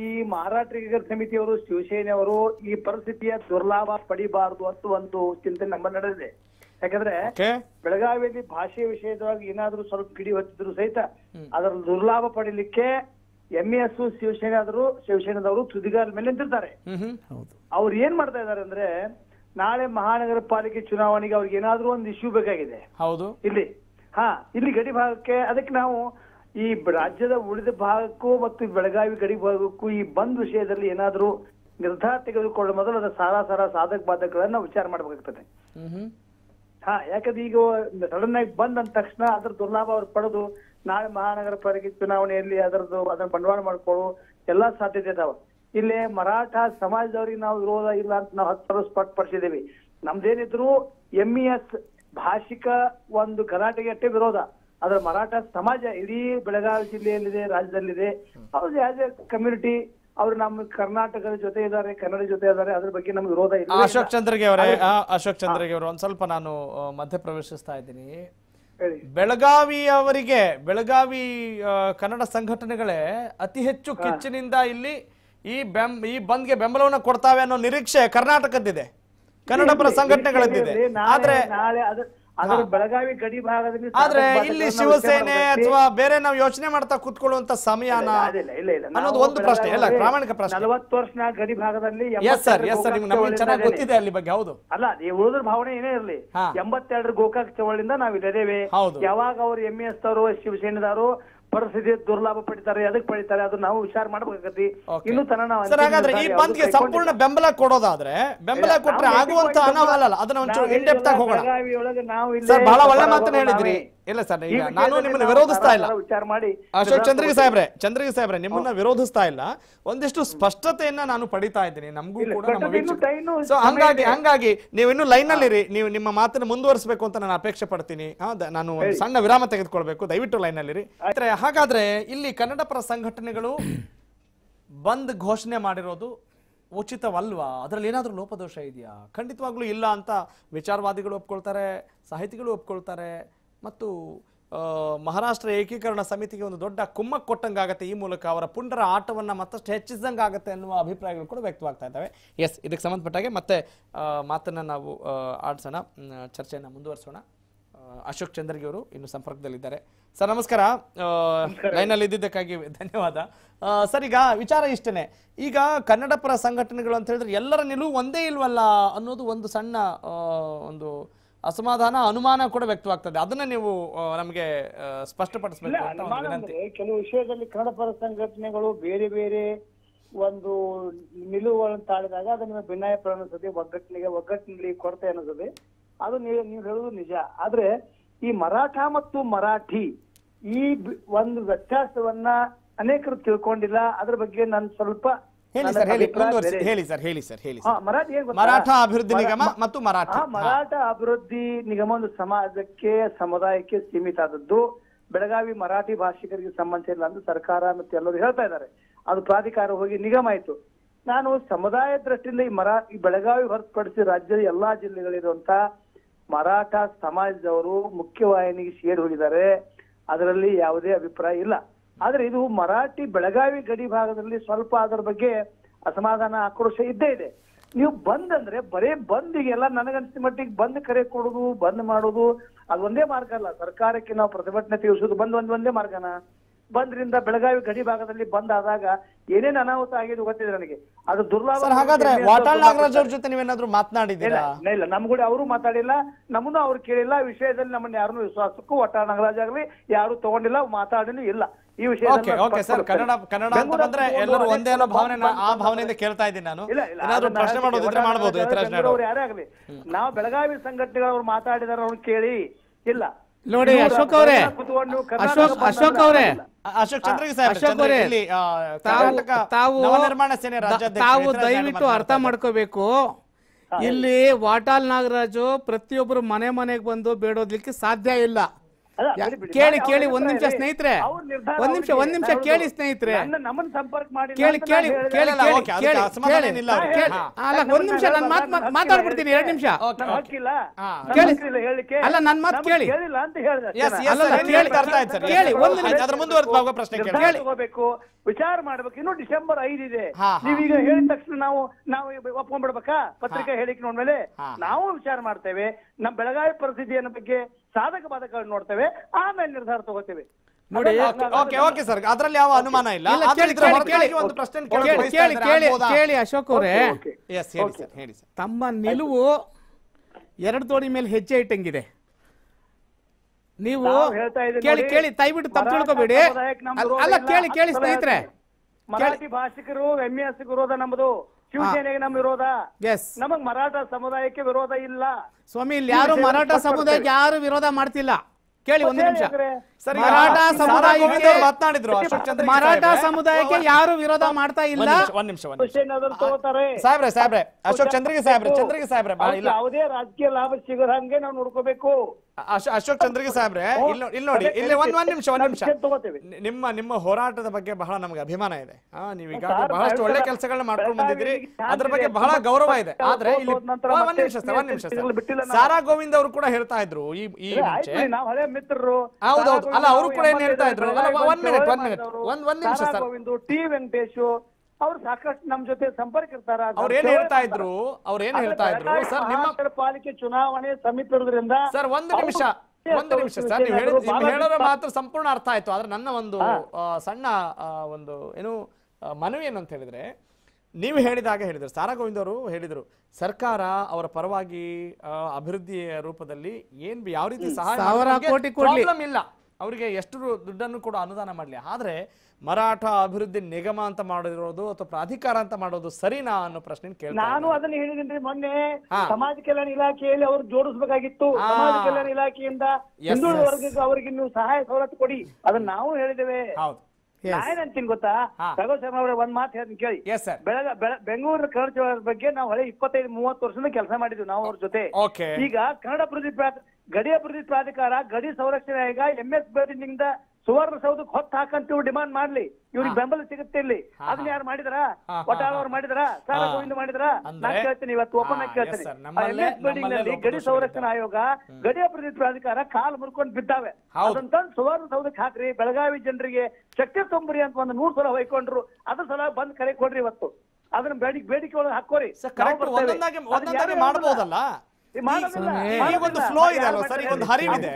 ಈ ಮಹಾರಾಷ್ಟ್ರ ಸಮಿತಿಯವರು ಶಿವಸೇನೆಯವರು ಈ ಪರಿಸ್ಥಿತಿಯ ದುರ್ಲಾಭ ಪಡಿಬಾರದು ಅಂತ ಒಂದು ಚಿಂತನೆ ನಮ್ಮ ನಡೆದಿದೆ ಯಾಕಂದ್ರೆ ಬೆಳಗಾವಿಯಲ್ಲಿ ಭಾಷೆ ವಿಷಯದೊಳಗೆ ಏನಾದ್ರೂ ಸ್ವಲ್ಪ ಗಿಡಿ ಹೊತ್ತಿದ್ರು ಸಹಿತ ಅದರ ದುರ್ಲಾಭ ಪಡಿಲಿಕ್ಕೆ ಎಂಇಎಸ್ ಶಿವಸೇನೆ ಆದರೂ ಶಿವಸೇನೆದವರು ತುದಿಗಾಲ ಮೇಲೆ ನಿಂತಿರ್ತಾರೆ ಅವ್ರು ಏನ್ ಮಾಡ್ತಾ ಇದ್ದಾರೆ ಅಂದ್ರೆ ನಾಳೆ ಮಹಾನಗರ ಪಾಲಿಕೆ ಚುನಾವಣೆಗೆ ಅವ್ರಿಗೆ ಏನಾದ್ರು ಒಂದು ಇಶ್ಯೂ ಬೇಕಾಗಿದೆ ಹೌದು ಇಲ್ಲಿ ಹಾ ಇಲ್ಲಿ ಗಡಿ ಭಾಗಕ್ಕೆ ಅದಕ್ಕೆ ನಾವು ಈ ರಾಜ್ಯದ ಉಳಿದ ಭಾಗಕ್ಕೂ ಮತ್ತು ಬೆಳಗಾವಿ ಗಡಿ ಭಾಗಕ್ಕೂ ಈ ಬಂದ್ ವಿಷಯದಲ್ಲಿ ಏನಾದ್ರೂ ನಿರ್ಧಾರ ತೆಗೆದುಕೊಳ್ಳುವ ಮೊದಲು ಅದರ ಸಾರಾ ಸಾಧಕ ಬಾಧಕಗಳನ್ನ ವಿಚಾರ ಮಾಡಬೇಕಾಗ್ತದೆ ಹಾ ಯಾಕಂದ್ರೆ ಈಗ ಸಡನ್ ಆಗಿ ಬಂದ್ ಅಂದ ತಕ್ಷಣ ಅದ್ರ ದುರ್ಲಾಭ ಅವ್ರು ಪಡೆದು ನಾಳೆ ಮಹಾನಗರ ಪಾಲಿಕೆ ಚುನಾವಣೆಯಲ್ಲಿ ಅದರದ್ದು ಅದನ್ನ ಬಂಡವಾಳ ಮಾಡ್ಕೊಳ್ಳೋ ಎಲ್ಲಾ ಸಾಧ್ಯತೆ ಇದಾವ ಇಲ್ಲಿ ಮರಾಠ ಸಮಾಜದವ್ರಿಗೆ ನಾವು ವಿರೋಧ ಇಲ್ಲ ಅಂತ ನಾವು ಹತ್ತರ ಸ್ಪಷ್ಟಪಡಿಸಿದೀವಿ ನಮ್ದೇನಿದ್ರು ಎಂ ಎಸ್ e ಭಾಷಿಕ ಒಂದು ಗಲಾಟೆಗೆ ಅಟ್ಟೆ ವಿರೋಧ ಆದ್ರೆ ಮರಾಠ ಸಮಾಜ ಇಡೀ ಬೆಳಗಾವಿ ಜಿಲ್ಲೆಯಲ್ಲಿದೆ ರಾಜ್ಯದಲ್ಲಿದೆ ಅವ್ರದ್ದು ಯಾಸ್ ಎ ಕಮ್ಯುನಿಟಿ ಅವ್ರು ನಮ್ಮ ಕರ್ನಾಟಕದ ಜೊತೆ ಇದ್ದಾರೆ ಕನ್ನಡ ಜೊತೆ ಇದ್ದಾರೆ ಅದ್ರ ಬಗ್ಗೆ ನಮ್ಗೆ ವಿರೋಧ ಇಲ್ಲ ಅಶೋಕ್ ಚಂದ್ರಗೆ ಅವರೇ ಅಶೋಕ್ ಚಂದ್ರಗೆ ಅವರು ಒಂದ್ ಸ್ವಲ್ಪ ನಾನು ಮಧ್ಯ ಪ್ರವೇಶಿಸ್ತಾ ಇದ್ದೀನಿ ಬೆಳಗಾವಿ ಅವರಿಗೆ ಬೆಳಗಾವಿ ಕನ್ನಡ ಸಂಘಟನೆಗಳೇ ಅತಿ ಹೆಚ್ಚು ಕಿಚ್ಚಿನಿಂದ ಇಲ್ಲಿ ಈ ಬೆಂ ಈ ಬಂದ್ಗೆ ಬೆಂಬಲವನ್ನು ಕೊಡ್ತಾವೆ ಅನ್ನೋ ನಿರೀಕ್ಷೆ ಕರ್ನಾಟಕದ್ದಿದೆ ಕನ್ನಡ ಪರ ಸಂಘಟನೆಗಳದ್ದಿದೆ ಆದ್ರೆ ಬೆಳಗಾವಿ ಗಡಿ ಭಾಗದಲ್ಲಿ ಆದ್ರೆ ಇಲ್ಲಿ ಶಿವಸೇನೆ ಅಥವಾ ಬೇರೆ ನಾವು ಯೋಚನೆ ಮಾಡ್ತಾ ಕುತ್ಕೊಳ್ಳುವಂತ ಸಮಯ ಅನ್ನೋದು ಒಂದು ಪ್ರಶ್ನೆ ಇಲ್ಲ ಪ್ರಾಮಾಣಿಕ ಪ್ರಶ್ನೆ ನಲವತ್ತು ವರ್ಷ ಗಡಿ ಭಾಗದಲ್ಲಿ ಎಸ್ ಸರ್ ಎಸ್ ಸರ್ ನಿಮ್ಗೆ ನಮಗೆ ಚೆನ್ನಾಗಿ ಗೊತ್ತಿದೆ ಅಲ್ಲಿ ಬಗ್ಗೆ ಹೌದು ಅಲ್ಲ ಉಳಿದ್ರ ಭಾವನೆ ಏನೇ ಇರಲಿ ಎಂಬತ್ತೆರಡರ ಗೋಕಾಕ್ ಚವಳಿಂದ ನಾವು ಇದೇವೆ ಯಾವಾಗ ಅವ್ರು ಎಂ ಎಸ್ ಅವರು ಶಿವಸೇನೆದಾರು ಪರಿಸ್ಥಿತಿ ದುರ್ಲಾಭ ಪಡಿತಾರೆ ಅದಕ್ಕೆ ಪಡಿತಾರೆ ಅದು ನಾವು ವಿಚಾರ ಮಾಡ್ಬೇಕಾಗತ್ತಿ ಇನ್ನು ತನ ನಾವು ಹಾಗಾದ್ರೆ ಈ ಗೆ ಸಂಪೂರ್ಣ ಬೆಂಬಲ ಕೊಡೋದಾದ್ರೆ ಬೆಂಬಲ ಕೊಟ್ರೆ ಆಗುವಂತ ಅನಾಹುತ ಅದನ್ನ ಒಂಚೂರು ಇನ್ ಡೆಪ್ತ್ ಆಗಿ ಹೋಗೋಣ ಬಹಳ ಒಳ್ಳೆ ಮಾತನ್ನ ಹೇಳಿದ್ರಿ ಇಲ್ಲ ಸರ್ ಈಗ ನಾನು ನಿಮ್ಮನ್ನ ವಿರೋಧಿಸ್ತಾ ಇಲ್ಲ ಅಶೋಕ್ ಚಂದ್ರಿಗೆ ಸಾಹೇಬ್ರೆ ಚಂದ್ರಿಗೆ ಸಾಹೇಬ್ರೆ ನಿಮ್ಮನ್ನ ವಿರೋಧಿಸ್ತಾ ಇಲ್ಲ ಒಂದಿಷ್ಟು ಸ್ಪಷ್ಟತೆಯನ್ನ ನಾನು ಪಡಿತಾ ಇದ್ದೀನಿ ನಮಗೂ ಕೂಡ ಸೊ ಹಂಗಾಗಿ ಹಂಗಾಗಿ ನೀವು ಇನ್ನು ಲೈನ್ ಅಲ್ಲಿ ನೀವು ನಿಮ್ಮ ಮಾತನ್ನ ಮುಂದುವರಿಸಬೇಕು ಅಂತ ನಾನು ಅಪೇಕ್ಷೆ ಪಡ್ತೀನಿ ನಾನು ಸಣ್ಣ ವಿರಾಮ ತೆಗೆದುಕೊಳ್ಬೇಕು ದಯವಿಟ್ಟು ಲೈನ್ ನಲ್ಲಿರಿ ಹಾಗಾದ್ರೆ ಇಲ್ಲಿ ಕನ್ನಡ ಪರ ಸಂಘಟನೆಗಳು ಬಂದ್ ಘೋಷಣೆ ಮಾಡಿರೋದು ಉಚಿತವಲ್ವಾ ಅದರಲ್ಲಿ ಏನಾದರೂ ಲೋಪದೋಷ ಇದೆಯಾ ಖಂಡಿತವಾಗ್ಲೂ ಇಲ್ಲ ಅಂತ ವಿಚಾರವಾದಿಗಳು ಒಪ್ಕೊಳ್ತಾರೆ ಸಾಹಿತಿಗಳು ಒಪ್ಕೊಳ್ತಾರೆ ಮತ್ತು ಮಹಾರಾಷ್ಟ್ರ ಏಕೀಕರಣ ಸಮಿತಿಗೆ ಒಂದು ದೊಡ್ಡ ಕುಮ್ಮಕ್ ಕೊಟ್ಟಂಗಾಗತ್ತೆ ಈ ಮೂಲಕ ಅವರ ಪುಂಡರ ಆಟವನ್ನು ಮತ್ತಷ್ಟು ಆಗುತ್ತೆ ಅನ್ನುವ ಅಭಿಪ್ರಾಯಗಳು ಕೂಡ ವ್ಯಕ್ತವಾಗ್ತಾ ಇದ್ದಾವೆ ಎಸ್ ಇದಕ್ಕೆ ಸಂಬಂಧಪಟ್ಟಾಗೆ ಮತ್ತೆ ಮಾತನ್ನು ನಾವು ಆಡಿಸೋಣ ಚರ್ಚೆಯನ್ನು ಮುಂದುವರಿಸೋಣ ಅಶೋಕ್ ಚಂದ್ರಗಿ ಅವರು ಇನ್ನು ಸಂಪರ್ಕದಲ್ಲಿದ್ದಾರೆ ಸರ್ ನಮಸ್ಕಾರ ಲೈನಲ್ಲಿ ಇದ್ದಿದ್ದಕ್ಕಾಗಿ ಧನ್ಯವಾದ ಸರ್ ಈಗ ವಿಚಾರ ಇಷ್ಟೇ ಈಗ ಕನ್ನಡ ಪರ ಸಂಘಟನೆಗಳು ಅಂತ ಹೇಳಿದ್ರೆ ಎಲ್ಲರ ನಿಲುವು ಒಂದೇ ಇಲ್ವಲ್ಲ ಅನ್ನೋದು ಒಂದು ಸಣ್ಣ ಒಂದು ಅಸಮಾಧಾನ ಅನುಮಾನ ಕೂಡ ವ್ಯಕ್ತವಾಗ್ತದೆ ಅದನ್ನ ನೀವು ನಮಗೆ ಸ್ಪಷ್ಟಪಡಿಸಬೇಕು ಕೆಲವು ವಿಷಯದಲ್ಲಿ ಕನ್ನಡ ಪರ ಸಂಘಟನೆಗಳು ಬೇರೆ ಬೇರೆ ಒಂದು ನಿಲುವುಗಳನ್ನು ತಾಳಿದಾಗ ಅದು ನಿಮಗೆ ಭಿನ್ನಾಯ ಅನಿಸುತ್ತೆ ಒಗ್ಗಟ್ಟಿನಿಗೆ ಒಗ್ಗಟ್ಟಿನಲ್ಲಿ ಕೊರತೆ ಅನ್ನಿಸ್ತದೆ ಅದು ನೀವು ನೀವು ಹೇಳುವುದು ನಿಜ ಆದ್ರೆ ಈ ಮರಾಠ ಮತ್ತು ಮರಾಠಿ ಈ ಒಂದು ವ್ಯತ್ಯಾಸವನ್ನ ಅನೇಕರು ತಿಳ್ಕೊಂಡಿಲ್ಲ ಅದ್ರ ಬಗ್ಗೆ ನಾನು ಸ್ವಲ್ಪ ಹೇಳಿ ಸರ್ ಹೇಳಿ ಮುಂದುವರಿಸಿ ಹೇಳಿ ಸರ್ ಹೇಳಿ ಸರ್ ಹೇಳಿ ಮರಾಠ ಅಭಿವೃದ್ಧಿ ನಿಗಮ ಮತ್ತು ಮರಾಠ ಮರಾಠ ಅಭಿವೃದ್ಧಿ ನಿಗಮ ಒಂದು ಸಮಾಜಕ್ಕೆ ಸಮುದಾಯಕ್ಕೆ ಸೀಮಿತ ಆದದ್ದು ಬೆಳಗಾವಿ ಮರಾಠಿ ಭಾಷಿಕರಿಗೆ ಸಂಬಂಧಿಸಿಲ್ಲ ಅಂತ ಸರ್ಕಾರ ಮತ್ತೆ ಎಲ್ಲರೂ ಹೇಳ್ತಾ ಇದ್ದಾರೆ ಅದು ಪ್ರಾಧಿಕಾರ ಹೋಗಿ ನಿಗಮ ಆಯ್ತು ನಾನು ಸಮುದಾಯ ದೃಷ್ಟಿಯಿಂದ ಈ ಮರಾ ಈ ಬೆಳಗಾವಿ ಹೊರತುಪಡಿಸಿ ರಾಜ್ಯದ ಎಲ್ಲಾ ಜಿಲ್ಲೆಗಳಿರುವಂತ ಮರಾಠ ಸಮಾಜದವರು ಮುಖ್ಯವಾಹಿನಿಗೆ ಸೇರಿ ಹೋಗಿದ್ದಾರೆ ಅದರಲ್ಲಿ ಯಾವುದೇ ಅಭಿಪ್ರಾಯ ಇಲ್ಲ ಆದ್ರೆ ಇದು ಮರಾಠಿ ಬೆಳಗಾವಿ ಗಡಿ ಭಾಗದಲ್ಲಿ ಸ್ವಲ್ಪ ಅದರ ಬಗ್ಗೆ ಅಸಮಾಧಾನ ಆಕ್ರೋಶ ಇದ್ದೇ ಇದೆ ನೀವು ಬಂದ್ ಅಂದ್ರೆ ಬರೇ ಬಂದಿಗೆಲ್ಲ ನನಗನ್ಸಿದ ಮಟ್ಟಿಗೆ ಬಂದ್ ಕರೆ ಕೊಡುದು ಬಂದ್ ಮಾಡೋದು ಅದೊಂದೇ ಮಾರ್ಗ ಅಲ್ಲ ಸರ್ಕಾರಕ್ಕೆ ನಾವು ಪ್ರತಿಭಟನೆ ತಿಳಿಸೋದು ಬಂದ್ ಒಂದ್ ಒಂದೇ ಮಾರ್ಗನ ಬಂದ್ರಿಂದ ಬೆಳಗಾವಿ ಗಡಿ ಭಾಗದಲ್ಲಿ ಬಂದ್ ಆದಾಗ ಏನೇನ್ ಅನಾಹುತ ಆಗಿದೆ ಗೊತ್ತಿದೆ ನನಗೆ ಅದು ದುರ್ಲಾಭ ಹಾಗಾದ್ರೆ ಇಲ್ಲ ನಮ್ ಕೂಡ ಅವರು ಮಾತಾಡಿಲ್ಲ ನಮ್ಮನ್ನು ಅವ್ರು ಕೇಳಿಲ್ಲ ವಿಷಯದಲ್ಲಿ ನಮ್ಮನ್ನ ಯಾರನ್ನೂ ವಿಶ್ವಾಸಕ್ಕೂ ವಟಾಳ್ ನಾಗರಾಜ್ ಆಗ್ಲಿ ಯಾರು ತಗೊಂಡಿಲ್ಲ ಮಾತಾಡಿನೂ ಇಲ್ಲ ಈ ವಿಷಯ ಕನ್ನಡ ಕನ್ನಡ ಅಂತ ಬಂದ್ರೆ ಎಲ್ಲರೂ ಒಂದೇ ಅನ್ನೋ ಭಾವನೆ ಆ ಭಾವನೆಯಿಂದ ಕೇಳ್ತಾ ಇದ್ದೀನಿ ನಾನು ಏನಾದ್ರು ಪ್ರಶ್ನೆ ಮಾಡೋದಿದ್ರೆ ಮಾಡಬಹುದು ಅವರು ಯಾರೇ ಆಗಲಿ ನಾವು ಬೆಳಗಾವಿ ಸಂಘಟನೆಗಳವ್ರು ಮಾತಾಡಿದಾರ ಅವ್ರು ಕೇಳಿ ಇಲ್ಲ ನೋಡಿ ಅಶೋಕ್ ಅವರೇ ಅಶೋಕ್ ಅಶೋಕ್ ಅವರೇ ಅಶೋಕ್ ಚಂದ್ರಗಿ ಸರ್ ಅಶೋಕ್ ಅವರೇ ತಾವು ನಿರ್ಮಾಣ ಸೇನೆ ತಾವು ದಯವಿಟ್ಟು ಅರ್ಥ ಮಾಡ್ಕೋಬೇಕು ಇಲ್ಲಿ ವಾಟಾಲ್ ನಾಗರಾಜು ಪ್ರತಿಯೊಬ್ಬರು ಮನೆ ಮನೆಗೆ ಬಂದು ಬೇಡೋದ್ಲಿಕ್ಕೆ ಸಾಧ್ಯ ಇಲ್ಲ ಕೇಳಿ ಕೇಳಿ ಒಂದ್ ನಿಮಿಷ ಸ್ನೇಹಿತರೆ ಒಂದ್ ನಿಮಿಷ ಒಂದ್ ನಿಮಿಷ ಕೇಳಿ ಸ್ನೇಹಿತರೆ ಕೇಳಿ ಕೇಳಿ ಕೇಳಿ ಕೇಳಿ ಅಲ್ಲ ಒಂದ್ ನಿಮಿಷ ನಾನು ಮಾತ್ ಮಾತಾಡ್ಬಿಡ್ತೀನಿ ಎರಡ್ ನಿಮಿಷ ಅಲ್ಲ ನನ್ ಮಾತು ಕೇಳಿ ಕೇಳಿ ಒಂದ್ ನಿಮಿಷ ಪ್ರಶ್ನೆ ಕೇಳಿ ವಿಚಾರ ಮಾಡ್ಬೇಕು ಇನ್ನು ಡಿಸೆಂಬರ್ ಇದೆ ನೀವೀಗ ಹೇಳಿದ ತಕ್ಷಣ ನಾವು ನಾವು ಒಪ್ಕೊಂಡ್ಬಿಡ್ಬೇಕಾ ಪತ್ರಿಕಾ ಹೇಳಿಕೆ ನೋಡ್ಮೇಲೆ ನಾವು ವಿಚಾರ ಮಾಡ್ತೇವೆ ನಮ್ ಬೆಳಗಾವಿ ಪರಿಸ್ಥಿತಿಯ ಬಗ್ಗೆ ಸಾಧಕ ಬಾಧಕಗಳನ್ನು ನೋಡ್ತೇವೆ ಆಮೇಲೆ ನಿರ್ಧಾರ ತಗೋತೇವೆ ನೋಡಿ ಓಕೆ ಓಕೆ ಸರ್ ಅದರಲ್ಲಿ ಯಾವ ಅನುಮಾನ ಇಲ್ಲ ಒಂದು ಪ್ರಶ್ನೆ ಕೇಳಿ ಕೇಳಿ ಕೇಳಿ ಕೇಳಿ ಅಶೋಕ್ ಅವರೇ ಎಸ್ ಹೇಳಿ ಸರ್ ಹೇಳಿ ಸರ್ ತಮ್ಮ ನಿಲುವು ಎರಡು ತೋಡಿ ಮೇಲೆ ಹೆಜ್ಜೆ ಇಟ್ಟಂಗಿದೆ ನೀವು ಕೇಳಿ ಕೇಳಿ ದಯವಿಟ್ಟು ತಪ್ಪು ತಿಳ್ಕೊಬೇಡಿ ಅಲ್ಲ ಕೇಳಿ ಕೇಳಿ ಸ್ನೇಹಿತರೆ ಮರಾಠಿ ಭಾಷಿಕರು ಎಂಎಸ್ ವಿರೋಧ ನಮ್ಮದು ಶಿವಸೇನೆಗೆ ನಮ್ ವಿರೋಧ ಎಸ್ ನಮಗ್ ಮರಾಠ ಸಮುದಾಯಕ್ಕೆ ವಿರೋಧ ಇಲ್ಲ ಸ್ವಾಮಿ ಇಲ್ಲಿ ಯಾರು ಮರಾಠ ಸಮುದಾಯಕ್ಕೆ ಯಾರು ವಿರೋಧ ಮಾಡ್ತಿಲ್ಲ ಕೇಳಿ ಒಂದು ನಿಮಿಷ ಮರಾಠ ಸಮುದಾಯಕ್ಕೆ ಮಾತನಾಡಿದ್ರು ಮರಾಠ ಸಮುದಾಯಕ್ಕೆ ಯಾರು ವಿರೋಧ ಮಾಡ್ತಾ ಇಲ್ಲ ಒಂದ್ ನಿಮಿಷ ಸಾಹೇಬ್ರೆ ಸಾಹೇಬ್ರೆ ಅಶೋಕ್ ಚಂದ್ರಿಗೆ ಸಾಹೇಬ್ರೆ ಚಂದ್ರಿಗೆ ಸಾಹೇಬ್ರೆ ಯಾವುದೇ ರಾಜಕೀಯ ಲಾಭ ಸಿಗದ ಹಂಗೆ ನಾವು ನೋಡ್ಕೋಬೇಕು ಅಶೋಕ್ ಚಂದ್ರಿಗೆ ಸಾಹೇಬ್ರೆ ಇಲ್ಲಿ ನೋಡಿ ಇಲ್ಲಿ ಒಂದ್ ಒಂದ್ ನಿಮಿಷ ಒಂದ್ ನಿಮಿಷ ನಿಮ್ಮ ನಿಮ್ಮ ಹೋರಾಟದ ಬಗ್ಗೆ ಬಹಳ ನಮ್ಗೆ ಅಭಿಮಾನ ಇದೆ ನೀವೀಗ ಬಹಳಷ್ಟು ಒಳ್ಳೆ ಕೆಲಸಗಳನ್ನ ಮಾಡ್ಕೊಂಡು ಬಂದಿದ್ರಿ ಅದ್ರ ಬಗ್ಗೆ ಬಹಳ ಗೌರವ ಇದೆ ಆದ್ರೆ ಇಲ್ಲಿ ಒಂದ್ ನಿಮಿಷ ಸರ್ ಒಂದ್ ನಿಮಿಷ ಸಾರಾ ಗೋವಿಂದ್ ಅವರು ಕೂಡ ಹೇಳ್ತಾ ಇದ್ರು ಈ ಈ ಮುಂಚೆ ಹೌದೌದು ಅಲ್ಲ ಅವರು ಕೂಡ ಏನ್ ಹೇಳ್ತಾ ಇದ್ರು ಒಂದ್ ಮಿನಿಟ್ ಒಂದ್ ಮಿನಿಟ್ ಒಂದ್ ಒಂದ್ ನಿಮಿಷ ಸರ್ ಟಿ ವೆಂಕಟೇಶ್ ಅವ್ರು ಸಾಕಷ್ಟು ನಮ್ ಜೊತೆ ಸಂಪರ್ಕ ಇರ್ತಾರ ಏನ್ ಹೇಳ್ತಾ ಇದ್ರು ಏನ್ ಹೇಳ್ತಾ ಇದ್ರು ಸರ್ ನಿಮ್ಮ ಪಾಲಿಕೆ ಚುನಾವಣೆ ಸಮಿತಿ ಇರೋದ್ರಿಂದ ಸರ್ ಒಂದ್ ನಿಮಿಷ ಒಂದು ನಿಮಿಷ ಸರ್ ನೀವು ಹೇಳಿದ್ರೆ ಮಾತ್ರ ಸಂಪೂರ್ಣ ಅರ್ಥ ಆಯ್ತು ಆದ್ರೆ ನನ್ನ ಒಂದು ಸಣ್ಣ ಒಂದು ಏನು ಮನವಿ ಏನಂತ ಹೇಳಿದ್ರೆ ನೀವು ಹೇಳಿದಾಗ ಹೇಳಿದ್ರು ಸಾರಾ ಗೋವಿಂದ್ ಅವರು ಹೇಳಿದ್ರು ಸರ್ಕಾರ ಅವರ ಪರವಾಗಿ ಅಭಿವೃದ್ಧಿಯ ರೂಪದಲ್ಲಿ ಏನ್ ಯಾವ ರೀತಿ ಸಹಾಯ ಇಲ್ಲ ಅವರಿಗೆ ಎಷ್ಟು ದುಡ್ಡನ್ನು ಕೂಡ ಅನುದಾನ ಮಾಡಲಿ ಆದರೆ ಮರಾಠ ಅಭಿವೃದ್ಧಿ ನಿಗಮ ಅಂತ ಮಾಡಿರೋದು ಅಥವಾ ಪ್ರಾಧಿಕಾರ ಅಂತ ಮಾಡೋದು ಸರಿನಾ ಅನ್ನೋ ಪ್ರಶ್ನೆ ನಾನು ಅದನ್ನ ಹೇಳಿದ್ರಿ ಮೊನ್ನೆ ಸಮಾಜ ಕಲ್ಯಾಣ ಇಲಾಖೆಯಲ್ಲಿ ಅವ್ರು ಜೋಡಿಸಬೇಕಾಗಿತ್ತು ಸಮಾಜ ಕಲ್ಯಾಣ ಇಲಾಖೆಯಿಂದ ಹಿಂದುಳಿದ ವರ್ಗಕ್ಕೆ ಅವರಿಗೆ ನೀವು ಸಹಾಯ ಸವಲತ್ತು ಕೊಡಿ ಅದನ್ನ ನಾವು ಹೇಳಿದ್ದೇವೆ ಹೌದು ನಾನೇನಂತೀನಿ ಗೊತ್ತಾ ಸಗೋ ಶರ್ಮಾ ಅವರ ಒಂದ್ ಮಾತು ಹೇಳ್ತೀನಿ ಕೇಳಿ ಎಸ್ ಬೆಳ ಬೆಳಗ ಬೆಂಗಳೂರು ಕನ್ನಡ ಬಗ್ಗೆ ನಾವು ಹಳೆ ಇಪ್ಪತ್ತೈದು ಮೂವತ್ತು ವರ್ಷದಿಂದ ಕೆಲಸ ಮಾಡಿದ್ವಿ ನಾವು ಅವ್ರ ಜೊತೆ ಈಗ ಕನ್ನಡ ಅಭಿವೃದ್ಧಿ ಗಡಿ ಅಭಿವೃದ್ಧಿ ಪ್ರಾಧಿಕಾರ ಗಡಿ ಸಂರಕ್ಷಣೆ ಆಯೋಗ ಎಂ ಎಸ್ ಬಿಲ್ಡಿಂಗ್ ಸುವರ್ಣ ಸೌಧಕ್ಕೆ ಹೊತ್ತು ಇವ್ರು ಡಿಮಾಂಡ್ ಮಾಡ್ಲಿ ಇವ್ರಿಗೆ ಬೆಂಬಲ ಸಿಗುತ್ತೆ ಇಲ್ಲಿ ಅದನ್ನ ಯಾರು ಮಾಡಿದ್ರ ಒಟಾಳ ಅವ್ರು ಮಾಡಿದ್ರ ಸಾಲ ಗೋವಿಂದ ಮಾಡಿದ್ರ ನಾನ್ ಕೇಳ್ತೇನೆ ಇವತ್ತು ಓಪನ್ ಆಗಿ ಕೇಳ್ತೇನೆ ಗಡಿ ಸಂರಕ್ಷಣಾ ಆಯೋಗ ಗಡಿ ಅಭಿವೃದ್ಧಿ ಪ್ರಾಧಿಕಾರ ಕಾಲ್ ಮುರ್ಕೊಂಡು ಬಿದ್ದಾವೆ ಅದಂತ ಸುವರ್ಣ ಸೌಧಕ್ಕೆ ಹಾಕ್ರಿ ಬೆಳಗಾವಿ ಜನರಿಗೆ ಶಕ್ತಿ ತುಂಬ್ರಿ ಅಂತ ಒಂದು ನೂರು ಸಲ ಹೊಯ್ಕೊಂಡ್ರು ಅದ್ರ ಸಲ ಬಂದ್ ಕರೆ ಕೊಡ್ರಿ ಇವತ್ತು ಅದನ್ನ ಬೇಡಿಕೆ ಬೇಡಿಕೆ ಒಳಗೆ ಹಾಕೋರಿ ಮಾಡಬಹುದಲ್ಲ ಒಂದು ಫ್ಲೋ ಇದೆ ಅಲ್ವಾ ಸರ್ ಒಂದು ಹರಿವಿದೆ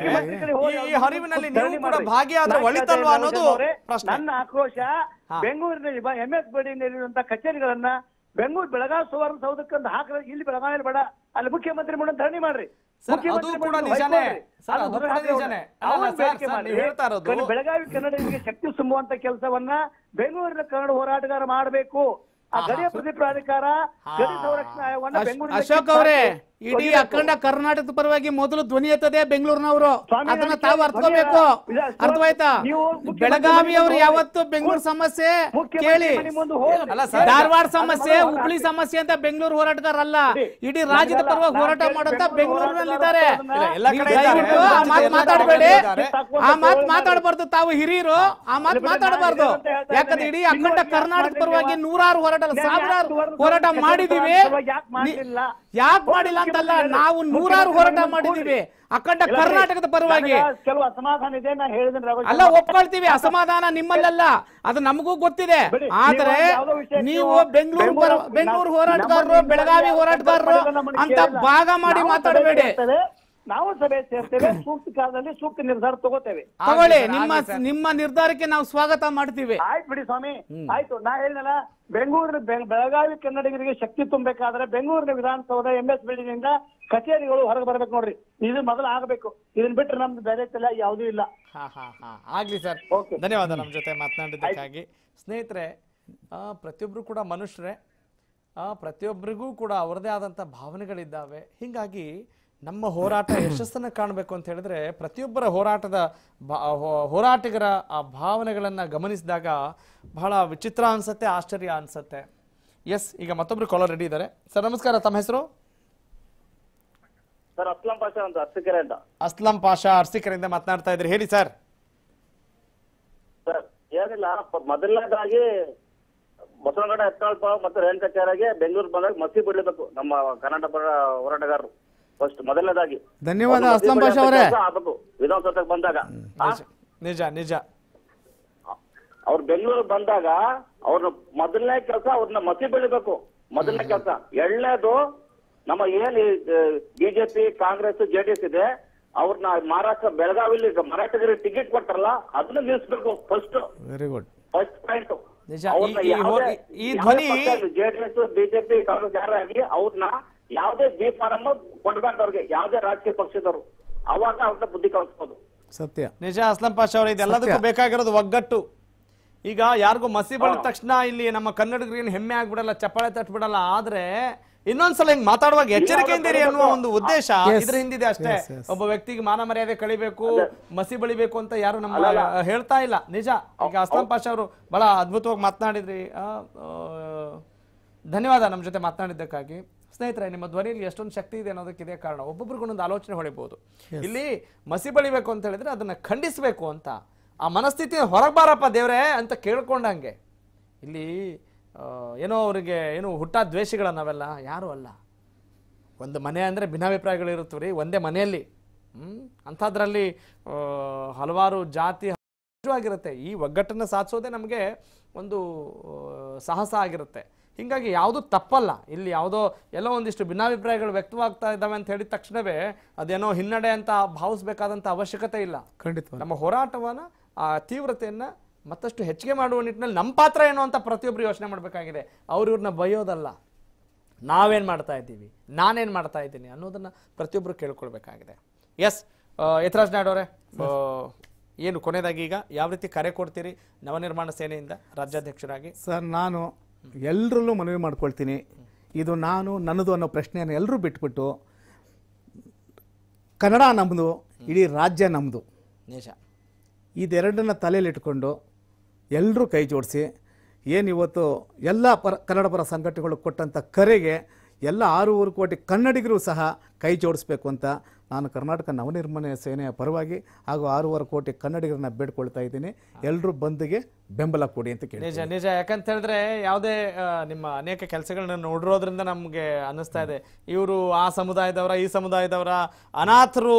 ಈ ಹರಿವಿನಲ್ಲಿ ನೀವು ಕೂಡ ಭಾಗಿಯಾದ್ರೆ ಒಳಿತಲ್ವಾ ಅನ್ನೋದು ಪ್ರಶ್ನೆ ನನ್ನ ಆಕ್ರೋಶ ಬೆಂಗಳೂರಿನಲ್ಲಿ ಎಂ ಎಸ್ ಬಡಿನಲ್ಲಿರುವಂತಹ ಕಚೇರಿಗಳನ್ನ ಬೆಂಗಳೂರು ಬೆಳಗಾವಿ ಸುವರ್ಣ ಸೌಧಕ್ಕೆ ಸೌಧಕ್ಕಂತ ಹಾಕ ಇಲ್ಲಿ ಬೆಳಗಾವಿಯಲ್ಲಿ ಬೇಡ ಅಲ್ಲಿ ಮುಖ್ಯಮಂತ್ರಿ ಮೇಡಮ್ ಧರಣಿ ಮಾಡ್ರಿ ಬೆಳಗಾವಿ ಕನ್ನಡಿಗೆ ಶಕ್ತಿ ತುಂಬುವಂತ ಕೆಲಸವನ್ನ ಬೆಂಗಳೂರಿನ ಕನ್ನಡ ಹೋರಾಟಗಾರ ಮಾಡಬೇಕು ಆ ಗಡಿಯ ಪ್ರತಿ ಪ್ರಾಧಿಕಾರ ಗಡಿ ಸಂರಕ್ಷಣಾ ಆಯೋಗವನ್ನ ಬೆಂಗಳೂರು ಅವರೇ ಇಡೀ ಅಖಂಡ ಕರ್ನಾಟಕದ ಪರವಾಗಿ ಮೊದಲು ಧ್ವನಿ ಎತ್ತದೆ ಬೆಂಗಳೂರಿನವರು ಅದನ್ನ ತಾವು ಅರ್ಥಕೋಬೇಕು ಅರ್ಥವಾಯ್ತಾ ಬೆಳಗಾವಿ ಅವರು ಯಾವತ್ತು ಬೆಂಗಳೂರು ಸಮಸ್ಯೆ ಕೇಳಿ ಧಾರವಾಡ ಸಮಸ್ಯೆ ಹುಬ್ಳಿ ಸಮಸ್ಯೆ ಅಂತ ಬೆಂಗಳೂರು ಹೋರಾಟಗಾರಲ್ಲ ಇಡೀ ರಾಜ್ಯದ ಪರವಾಗಿ ಹೋರಾಟ ಮಾಡುವಂತ ಬೆಂಗಳೂರಿನಲ್ಲಿದ್ದಾರೆ ಆ ಮಾತಾಡಬೇಡಿ ಆ ಮಾತು ಮಾತಾಡಬಾರ್ದು ತಾವು ಹಿರಿಯರು ಆ ಮಾತು ಮಾತಾಡಬಾರ್ದು ಯಾಕಂದ್ರೆ ಇಡೀ ಅಖಂಡ ಕರ್ನಾಟಕ ಪರವಾಗಿ ನೂರಾರು ಹೋರಾಟ ಸಾವಿರಾರು ಹೋರಾಟ ಮಾಡಿದೀವಿ ಯಾಕೆ ಮಾಡಿಲ್ಲ ಅಂತಲ್ಲ ನಾವು ನೂರಾರು ಹೋರಾಟ ಮಾಡಿದೀವಿ ಅಖಂಡ ಕರ್ನಾಟಕದ ಪರವಾಗಿ ಕೆಲವು ಅಸಮಾಧಾನ ಇದೆ ಅಲ್ಲ ಒಪ್ಕೊಳ್ತೀವಿ ಅಸಮಾಧಾನ ನಿಮ್ಮಲ್ಲೆಲ್ಲ ಅದು ನಮಗೂ ಗೊತ್ತಿದೆ ಆದ್ರೆ ನೀವು ಬೆಂಗಳೂರು ಬೆಂಗಳೂರು ಹೋರಾಟಗಾರರು ಬೆಳಗಾವಿ ಹೋರಾಟಗಾರರು ಅಂತ ಭಾಗ ಮಾಡಿ ಮಾತಾಡಬೇಡಿ ನಾವು ಸಭೆ ಸೇರ್ತೇವೆ ಸೂಕ್ತ ಕಾಲದಲ್ಲಿ ಸೂಕ್ತ ನಿರ್ಧಾರ ತಗೋತೇವೆ ತಗೊಳ್ಳಿ ನಿಮ್ಮ ನಿಮ್ಮ ನಿರ್ಧಾರಕ್ಕೆ ನಾವು ಸ್ವಾಗತ ಮಾಡ್ತೀವಿ ಆಯ್ತು ಬಿಡಿ ಸ್ವಾಮಿ ಆಯ್ತು ನಾ ಹೇಳಿನಲ್ಲ ಬೆಂಗಳೂರಿನ ಬೆಳಗಾವಿ ಕನ್ನಡಿಗರಿಗೆ ಶಕ್ತಿ ತುಂಬಬೇಕಾದ್ರೆ ಬೆಂಗಳೂರಿನ ವಿಧಾನಸೌಧ ಎಂ ಎಸ್ ಬಿಲ್ಡಿಂಗ್ ಇಂದ ಕಚೇರಿಗಳು ಹೊರಗೆ ಬರ್ಬೇಕು ನೋಡ್ರಿ ಇದು ಮೊದಲು ಆಗಬೇಕು ಇದನ್ನ ಬಿಟ್ರೆ ನಮ್ದು ಬೇರೆ ತಲೆ ಯಾವುದೂ ಇಲ್ಲ ಆಗ್ಲಿ ಸರ್ ಧನ್ಯವಾದ ನಮ್ಮ ಜೊತೆ ಮಾತನಾಡಿದ್ದಕ್ಕಾಗಿ ಸ್ನೇಹಿತರೆ ಪ್ರತಿಯೊಬ್ರು ಕೂಡ ಮನುಷ್ಯರೇ ಪ್ರತಿಯೊಬ್ಬರಿಗೂ ಕೂಡ ಅವರದೇ ಆದಂಥ ಭಾವನೆಗಳಿದ್ದಾವೆ ಹೀಗಾಗಿ ನಮ್ಮ ಹೋರಾಟ ಯಶಸ್ಸನ್ನು ಕಾಣಬೇಕು ಅಂತ ಹೇಳಿದ್ರೆ ಪ್ರತಿಯೊಬ್ಬರ ಹೋರಾಟದ ಹೋರಾಟಿಗರ ಆ ಭಾವನೆಗಳನ್ನು ಗಮನಿಸಿದಾಗ ಬಹಳ ವಿಚಿತ್ರ ಅನ್ಸತ್ತೆ ಆಶ್ಚರ್ಯ ಅನ್ಸತ್ತೆ ಎಸ್ ಈಗ ಮತ್ತೊಬ್ರು ಕಾಲರ್ ರೆಡಿ ಇದ್ದಾರೆ ಸರ್ ನಮಸ್ಕಾರ ತಮ್ಮ ಹೆಸರು ಸರ್ ಅಸ್ಲಂ ಪಾಷಾ ಅಂತ ಅರ್ಸಿಕರೆ ಅಂತ ಅಸ್ಲಂ ಪಾಷಾ ಅರ್ಸಿಕರಿಂದ ಮಾತನಾಡ್ತಾ ಇದ್ರಿ ಹೇಳಿ ಸರ್ ಸರ್ ಏನಿಲ್ಲ ಮೊದಲನೇದಾಗಿ ಬಸವನಗೌಡ ಹೆತ್ತಾಳ್ಪ ಮತ್ತು ರೇಣುಕಾಚಾರ್ಯಗೆ ಬೆಂಗಳೂರು ಬಂದಾಗ ಮಸಿ ಬಿಡಬೇಕು ನಮ್ಮ ಕರ್ನಾಟಕ ಹೋರಾಟಗಾರರು ಫಸ್ಟ್ ಮೊದಲನೇದಾಗಿ ಧನ್ಯವಾದ ಅಸ್ಲಂ ಭಾಷಾ ಅವರೇ ಆಗಬೇಕು ವಿಧಾನಸೌಧಕ್ಕೆ ಬಂದಾಗ ನಿಜ ನಿಜ ಅವ್ರು ಬೆಂಗಳೂರು ಬಂದಾಗ ಅವ್ರನ್ನ ಮೊದಲನೇ ಕೆಲಸ ಅವ್ರನ್ನ ಮತಿ ಬೆಳಿಬೇಕು ಮೊದಲನೇ ಕೆಲಸ ಎಳ್ಳೇದು ನಮ್ಮ ಏನ್ ಬಿಜೆಪಿ ಕಾಂಗ್ರೆಸ್ ಜೆಡಿಎಸ್ ಇದೆ ಅವ್ರನ್ನ ಮಹಾರಾಷ್ಟ್ರ ಬೆಳಗಾವಿಲಿ ಮರಾಠರಿಗೆ ಟಿಕೆಟ್ ಕೊಟ್ಟಾರಲ್ಲ ಅದನ್ನ ನಿಲ್ಲಿಸ್ಬೇಕು first very good first point JDS BJP Congress ಯಾರಾಗಿ ಅವ್ರನ್ನ ಯಾವುದೇ ಬಿ ಫಾರಂ ಅವ್ರಿಗೆ ಯಾವುದೇ ರಾಜಕೀಯ ಪಕ್ಷದವರು ಅವಾಗ ಅವ್ರನ್ನ ಬುದ್ಧಿ ಕಲಿಸ್ಬೋದು ಸತ್ಯ ನಿಜ ಅಸ್ಲಂ ಪಾಷ ಅವರು ಇದೆಲ್ಲದಕ್ಕೂ ಬೇಕಾಗಿರೋದು ಒಗ್ಗಟ್ಟು ಈಗ ಯಾರಿಗೂ ಮಸಿ ಬಂದ ತಕ್ಷಣ ಇಲ್ಲಿ ನಮ್ಮ ಕನ್ನಡಿಗರಿಗೆ ಹೆಮ್ಮೆ ಆಗ್ಬಿಡಲ್ಲ ಚಪ್ಪಾಳೆ ತಟ್ಬಿಡಲ್ಲ ಆದ್ರೆ ಇನ್ನೊಂದ್ಸಲ ಹಿಂಗ್ ಮಾತಾಡುವಾಗ ಎಚ್ಚರಿಕೆಯಿಂದಿರಿ ಅನ್ನುವ ಒಂದು ಉದ್ದೇಶ ಇದ್ರ ಹಿಂದಿದೆ ಅಷ್ಟೇ ಒಬ್ಬ ವ್ಯಕ್ತಿಗೆ ಮಾನ ಮರ್ಯಾದೆ ಕಳಿಬೇಕು ಮಸಿ ಬಳಿಬೇಕು ಅಂತ ಯಾರು ನಮ್ಮ ಹೇಳ್ತಾ ಇಲ್ಲ ನಿಜ ಈಗ ಅಸ್ಲಂ ಪಾಷಾ ಅವರು ಬಹಳ ಅದ್ಭುತವಾಗಿ ಮಾತನಾಡಿದ್ರಿ ಧನ್ಯವಾದ ನಮ್ಮ ಜೊತೆ ಮಾತನಾಡಿದ್ದಕ್ಕಾಗಿ ಸ್ನೇಹಿತರೆ ನಿಮ್ಮ ಧ್ವನಿಯಲ್ಲಿ ಎಷ್ಟೊಂದು ಶಕ್ತಿ ಇದೆ ಅನ್ನೋದಕ್ಕೆ ಇದೇ ಕಾರಣ ಒಂದು ಆಲೋಚನೆ ಹೊಳಿಬಹುದು ಇಲ್ಲಿ ಮಸಿ ಬಳಿಬೇಕು ಅಂತ ಹೇಳಿದ್ರೆ ಅದನ್ನ ಖಂಡಿಸಬೇಕು ಅಂತ ಆ ಮನಸ್ಥಿತಿ ಹೊರಗೆ ಬಾರಪ್ಪ ದೇವರೇ ಅಂತ ಕೇಳ್ಕೊಂಡಂಗೆ ಇಲ್ಲಿ ಏನೋ ಅವರಿಗೆ ಏನು ಹುಟ್ಟ ದ್ವೇಷಗಳ ನಾವೆಲ್ಲ ಯಾರು ಅಲ್ಲ ಒಂದು ಮನೆ ಅಂದರೆ ಭಿನ್ನಾಭಿಪ್ರಾಯಗಳಿರುತ್ತವೆ ರೀ ಒಂದೇ ಮನೆಯಲ್ಲಿ ಹ್ಞೂ ಅಂಥದ್ರಲ್ಲಿ ಹಲವಾರು ಜಾತಿ ಆಗಿರುತ್ತೆ ಈ ಒಗ್ಗಟ್ಟನ್ನು ಸಾಧಿಸೋದೇ ನಮಗೆ ಒಂದು ಸಾಹಸ ಆಗಿರುತ್ತೆ ಹೀಗಾಗಿ ಯಾವುದು ತಪ್ಪಲ್ಲ ಇಲ್ಲಿ ಯಾವುದೋ ಎಲ್ಲೋ ಒಂದಿಷ್ಟು ಭಿನ್ನಾಭಿಪ್ರಾಯಗಳು ವ್ಯಕ್ತವಾಗ್ತಾ ಇದ್ದಾವೆ ಅಂತ ಹೇಳಿದ ತಕ್ಷಣವೇ ಅದೇನೋ ಹಿನ್ನಡೆ ಅಂತ ಭಾವಿಸ್ಬೇಕಾದಂಥ ಅವಶ್ಯಕತೆ ಇಲ್ಲ ಖಂಡಿತ ನಮ್ಮ ಹೋರಾಟವನ್ನು ಆ ತೀವ್ರತೆಯನ್ನು ಮತ್ತಷ್ಟು ಹೆಚ್ಚಿಗೆ ಮಾಡುವ ನಿಟ್ಟಿನಲ್ಲಿ ನಮ್ಮ ಪಾತ್ರ ಏನು ಅಂತ ಪ್ರತಿಯೊಬ್ಬರು ಯೋಚನೆ ಮಾಡಬೇಕಾಗಿದೆ ಇವ್ರನ್ನ ಬಯೋದಲ್ಲ ನಾವೇನು ಮಾಡ್ತಾ ಇದ್ದೀವಿ ನಾನೇನು ಮಾಡ್ತಾ ಇದ್ದೀನಿ ಅನ್ನೋದನ್ನು ಪ್ರತಿಯೊಬ್ಬರು ಕೇಳ್ಕೊಳ್ಬೇಕಾಗಿದೆ ಎಸ್ ಯಥರಾಜ್ ಅವರೇ ಏನು ಕೊನೆಯದಾಗಿ ಈಗ ಯಾವ ರೀತಿ ಕರೆ ಕೊಡ್ತೀರಿ ನವನಿರ್ಮಾಣ ಸೇನೆಯಿಂದ ರಾಜ್ಯಾಧ್ಯಕ್ಷರಾಗಿ ಸರ್ ನಾನು ಎಲ್ಲರಲ್ಲೂ ಮನವಿ ಮಾಡ್ಕೊಳ್ತೀನಿ ಇದು ನಾನು ನನ್ನದು ಅನ್ನೋ ಪ್ರಶ್ನೆಯನ್ನು ಎಲ್ಲರೂ ಬಿಟ್ಬಿಟ್ಟು ಕನ್ನಡ ನಮ್ಮದು ಇಡೀ ರಾಜ್ಯ ನಮ್ಮದು ದೇಶ ಇದೆರಡನ್ನ ತಲೆಯಲ್ಲಿಟ್ಕೊಂಡು ಎಲ್ಲರೂ ಕೈ ಜೋಡಿಸಿ ಏನು ಇವತ್ತು ಎಲ್ಲ ಪರ ಕನ್ನಡ ಪರ ಸಂಘಟನೆಗಳು ಕೊಟ್ಟಂಥ ಕರೆಗೆ ಎಲ್ಲ ಆರೂವರೆ ಕೋಟಿ ಕನ್ನಡಿಗರು ಸಹ ಕೈ ಜೋಡಿಸ್ಬೇಕು ಅಂತ ನಾನು ಕರ್ನಾಟಕ ನವನಿರ್ಮಾಣ ಸೇನೆಯ ಪರವಾಗಿ ಹಾಗೂ ಆರೂವರೆ ಕೋಟಿ ಕನ್ನಡಿಗರನ್ನ ಬೇಡ್ಕೊಳ್ತಾ ಇದ್ದೀನಿ ಎಲ್ಲರೂ ಬಂದ್ಗೆ ಬೆಂಬಲ ಕೊಡಿ ಅಂತ ಕೇಳಿ ನಿಜ ನಿಜ ಯಾಕಂತ ಹೇಳಿದ್ರೆ ಯಾವುದೇ ನಿಮ್ಮ ಅನೇಕ ಕೆಲಸಗಳನ್ನ ನೋಡಿರೋದ್ರಿಂದ ನಮಗೆ ಅನ್ನಿಸ್ತಾ ಇದೆ ಇವರು ಆ ಸಮುದಾಯದವರ ಈ ಸಮುದಾಯದವರ ಅನಾಥರು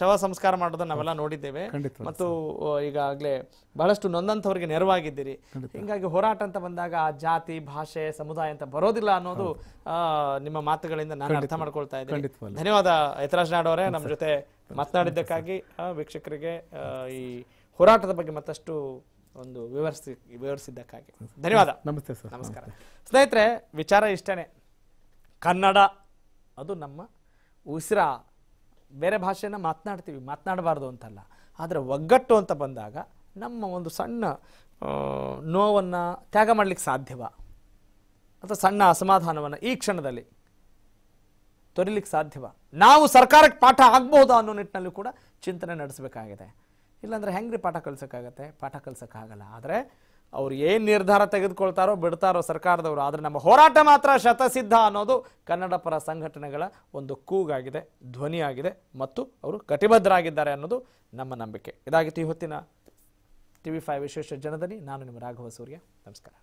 ಶವ ಸಂಸ್ಕಾರ ಮಾಡೋದನ್ನ ನಾವೆಲ್ಲ ನೋಡಿದ್ದೇವೆ ಮತ್ತು ಈಗಾಗಲೇ ಬಹಳಷ್ಟು ನೊಂದಂಥವ್ರಿಗೆ ನೆರವಾಗಿದ್ದೀರಿ ಹಿಂಗಾಗಿ ಹೋರಾಟ ಅಂತ ಬಂದಾಗ ಆ ಜಾತಿ ಭಾಷೆ ಸಮುದಾಯ ಅಂತ ಬರೋದಿಲ್ಲ ಅನ್ನೋದು ನಿಮ್ಮ ಮಾತುಗಳಿಂದ ನಾನು ಅರ್ಥ ಮಾಡ್ಕೊಳ್ತಾ ಇದ್ದೀನಿ ಧನ್ಯವಾದ ಯತರಾಜ್ ನಾಡ್ ಅವರೇ ನಮ್ಮ ಜೊತೆ ಮಾತನಾಡಿದ್ದಕ್ಕಾಗಿ ವೀಕ್ಷಕರಿಗೆ ಈ ಹೋರಾಟದ ಬಗ್ಗೆ ಮತ್ತಷ್ಟು ಒಂದು ವಿವರಿಸಿ ವಿವರಿಸಿದ್ದಕ್ಕಾಗಿ ಧನ್ಯವಾದ ನಮಸ್ತೆ ಸರ್ ನಮಸ್ಕಾರ ಸ್ನೇಹಿತರೆ ವಿಚಾರ ಇಷ್ಟೇ ಕನ್ನಡ ಅದು ನಮ್ಮ ಉಸಿರ ಬೇರೆ ಭಾಷೆನ ಮಾತನಾಡ್ತೀವಿ ಮಾತನಾಡಬಾರ್ದು ಅಂತಲ್ಲ ಆದರೆ ಒಗ್ಗಟ್ಟು ಅಂತ ಬಂದಾಗ ನಮ್ಮ ಒಂದು ಸಣ್ಣ ನೋವನ್ನು ತ್ಯಾಗ ಮಾಡಲಿಕ್ಕೆ ಸಾಧ್ಯವ ಅಥವಾ ಸಣ್ಣ ಅಸಮಾಧಾನವನ್ನು ಈ ಕ್ಷಣದಲ್ಲಿ ತೊರಿಲಿಕ್ಕೆ ಸಾಧ್ಯವ ನಾವು ಸರ್ಕಾರಕ್ಕೆ ಪಾಠ ಆಗ್ಬೋದು ಅನ್ನೋ ನಿಟ್ಟಿನಲ್ಲಿ ಕೂಡ ಚಿಂತನೆ ನಡೆಸಬೇಕಾಗಿದೆ ಇಲ್ಲಾಂದರೆ ಹೆಂಗ್ರಿ ಪಾಠ ಕಲಿಸೋಕ್ಕಾಗತ್ತೆ ಪಾಠ ಕಲಿಸೋಕ್ಕಾಗಲ್ಲ ಆದರೆ ಅವ್ರು ಏನು ನಿರ್ಧಾರ ತೆಗೆದುಕೊಳ್ತಾರೋ ಬಿಡ್ತಾರೋ ಸರ್ಕಾರದವರು ಆದರೆ ನಮ್ಮ ಹೋರಾಟ ಮಾತ್ರ ಶತಸಿದ್ಧ ಅನ್ನೋದು ಕನ್ನಡ ಪರ ಸಂಘಟನೆಗಳ ಒಂದು ಕೂಗಾಗಿದೆ ಧ್ವನಿಯಾಗಿದೆ ಮತ್ತು ಅವರು ಕಟಿಬದ್ಧರಾಗಿದ್ದಾರೆ ಅನ್ನೋದು ನಮ್ಮ ನಂಬಿಕೆ ಇದಾಗಿತ್ತು ಈ ಹೊತ್ತಿನ ಟಿ ವಿ ಫೈವ್ ವಿಶೇಷ ಜನದಲ್ಲಿ ನಾನು ನಿಮ್ಮ ರಾಘವ ಸೂರ್ಯ ನಮಸ್ಕಾರ